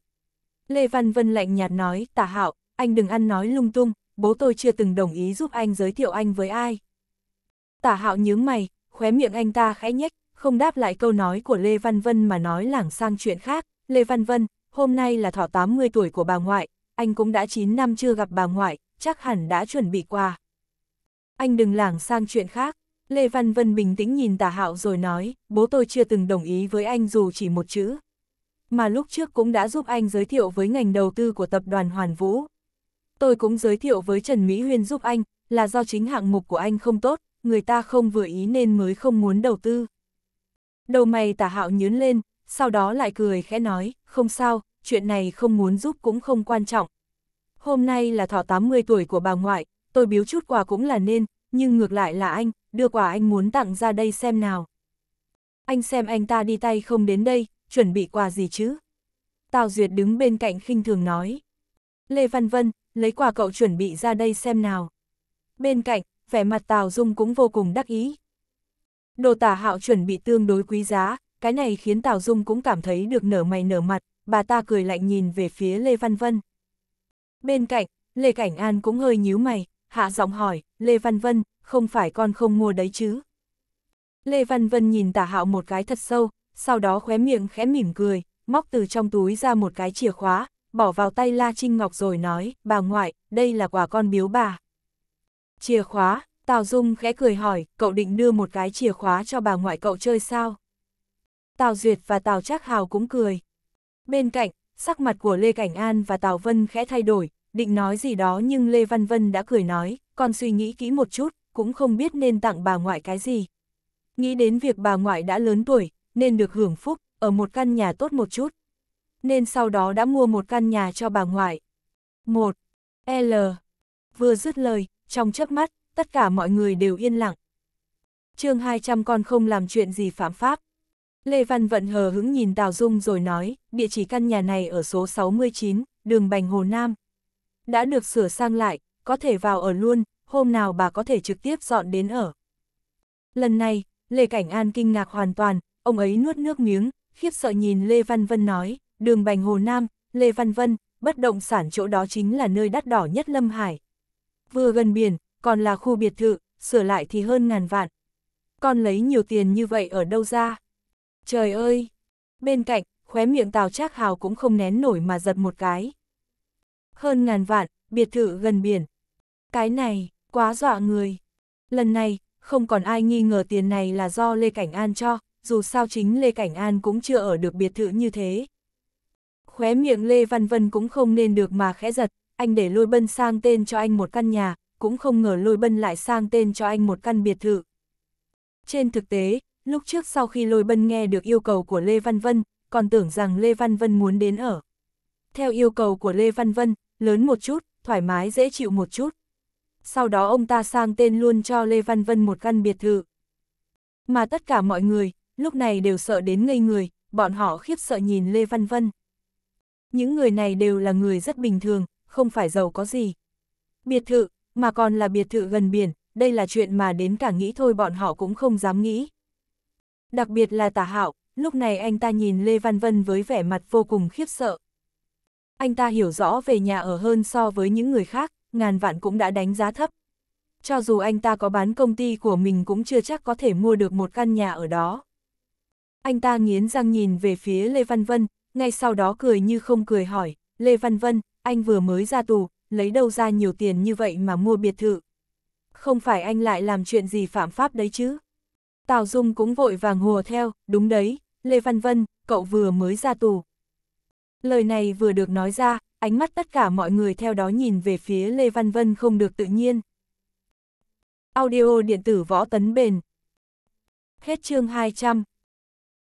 Speaker 1: Lê Văn Vân lạnh nhạt nói, tả hạo, anh đừng ăn nói lung tung, bố tôi chưa từng đồng ý giúp anh giới thiệu anh với ai. Tả hạo nhướng mày, khóe miệng anh ta khẽ nhếch, không đáp lại câu nói của Lê Văn Vân mà nói lảng sang chuyện khác. Lê Văn Vân, hôm nay là thọ 80 tuổi của bà ngoại, anh cũng đã 9 năm chưa gặp bà ngoại, chắc hẳn đã chuẩn bị quà anh đừng lảng sang chuyện khác. Lê Văn Vân bình tĩnh nhìn tả hạo rồi nói, bố tôi chưa từng đồng ý với anh dù chỉ một chữ. Mà lúc trước cũng đã giúp anh giới thiệu với ngành đầu tư của tập đoàn Hoàn Vũ. Tôi cũng giới thiệu với Trần Mỹ Huyên giúp anh, là do chính hạng mục của anh không tốt, người ta không vừa ý nên mới không muốn đầu tư. Đầu mày tả hạo nhớn lên, sau đó lại cười khẽ nói, không sao, chuyện này không muốn giúp cũng không quan trọng. Hôm nay là thọ 80 tuổi của bà ngoại, tôi biếu chút quà cũng là nên, nhưng ngược lại là anh, đưa quà anh muốn tặng ra đây xem nào. Anh xem anh ta đi tay không đến đây, chuẩn bị quà gì chứ? Tào Duyệt đứng bên cạnh khinh thường nói. Lê Văn Vân, lấy quà cậu chuẩn bị ra đây xem nào. Bên cạnh, vẻ mặt Tào Dung cũng vô cùng đắc ý. Đồ tả hạo chuẩn bị tương đối quý giá, cái này khiến Tào Dung cũng cảm thấy được nở mày nở mặt, bà ta cười lạnh nhìn về phía Lê Văn Vân. Bên cạnh, Lê Cảnh An cũng hơi nhíu mày, hạ giọng hỏi, Lê Văn Vân, không phải con không mua đấy chứ? Lê Văn Vân nhìn tả hạo một cái thật sâu, sau đó khóe miệng khẽ mỉm cười, móc từ trong túi ra một cái chìa khóa, bỏ vào tay La Trinh Ngọc rồi nói, bà ngoại, đây là quả con biếu bà. Chìa khóa, Tào Dung khẽ cười hỏi, cậu định đưa một cái chìa khóa cho bà ngoại cậu chơi sao? Tào Duyệt và Tào Trác Hào cũng cười. Bên cạnh, sắc mặt của Lê Cảnh An và Tào Vân khẽ thay đổi, định nói gì đó nhưng Lê Văn Vân đã cười nói, con suy nghĩ kỹ một chút, cũng không biết nên tặng bà ngoại cái gì. Nghĩ đến việc bà ngoại đã lớn tuổi, nên được hưởng phúc, ở một căn nhà tốt một chút. Nên sau đó đã mua một căn nhà cho bà ngoại. 1. L. Vừa dứt lời, trong chớp mắt, tất cả mọi người đều yên lặng. chương 200 con không làm chuyện gì phạm pháp. Lê Văn Vận hờ hững nhìn Tào Dung rồi nói, địa chỉ căn nhà này ở số 69, đường Bành Hồ Nam, đã được sửa sang lại, có thể vào ở luôn, hôm nào bà có thể trực tiếp dọn đến ở. Lần này, Lê Cảnh An kinh ngạc hoàn toàn, ông ấy nuốt nước miếng, khiếp sợ nhìn Lê Văn Vân nói, đường Bành Hồ Nam, Lê Văn Vân, bất động sản chỗ đó chính là nơi đắt đỏ nhất Lâm Hải. Vừa gần biển, còn là khu biệt thự, sửa lại thì hơn ngàn vạn. Con lấy nhiều tiền như vậy ở đâu ra? Trời ơi! Bên cạnh, khóe miệng Tào Trác Hào cũng không nén nổi mà giật một cái hơn ngàn vạn, biệt thự gần biển. Cái này, quá dọa người. Lần này, không còn ai nghi ngờ tiền này là do Lê Cảnh An cho, dù sao chính Lê Cảnh An cũng chưa ở được biệt thự như thế. Khóe miệng Lê Văn Vân cũng không nên được mà khẽ giật, anh để lôi bân sang tên cho anh một căn nhà, cũng không ngờ lôi bân lại sang tên cho anh một căn biệt thự. Trên thực tế, lúc trước sau khi lôi bân nghe được yêu cầu của Lê Văn Vân, còn tưởng rằng Lê Văn Vân muốn đến ở. Theo yêu cầu của Lê Văn Vân, lớn một chút, thoải mái dễ chịu một chút. Sau đó ông ta sang tên luôn cho Lê Văn Vân một căn biệt thự. Mà tất cả mọi người, lúc này đều sợ đến ngây người, bọn họ khiếp sợ nhìn Lê Văn Vân. Những người này đều là người rất bình thường, không phải giàu có gì. Biệt thự, mà còn là biệt thự gần biển, đây là chuyện mà đến cả nghĩ thôi bọn họ cũng không dám nghĩ. Đặc biệt là tả hạo, lúc này anh ta nhìn Lê Văn Vân với vẻ mặt vô cùng khiếp sợ anh ta hiểu rõ về nhà ở hơn so với những người khác, ngàn vạn cũng đã đánh giá thấp. Cho dù anh ta có bán công ty của mình cũng chưa chắc có thể mua được một căn nhà ở đó. Anh ta nghiến răng nhìn về phía Lê Văn Vân, ngay sau đó cười như không cười hỏi, Lê Văn Vân, anh vừa mới ra tù, lấy đâu ra nhiều tiền như vậy mà mua biệt thự. Không phải anh lại làm chuyện gì phạm pháp đấy chứ. Tào Dung cũng vội vàng hùa theo, đúng đấy, Lê Văn Vân, cậu vừa mới ra tù, Lời này vừa được nói ra, ánh mắt tất cả mọi người theo đó nhìn về phía Lê Văn Vân không được tự nhiên. Audio điện tử võ tấn bền. Hết chương 200.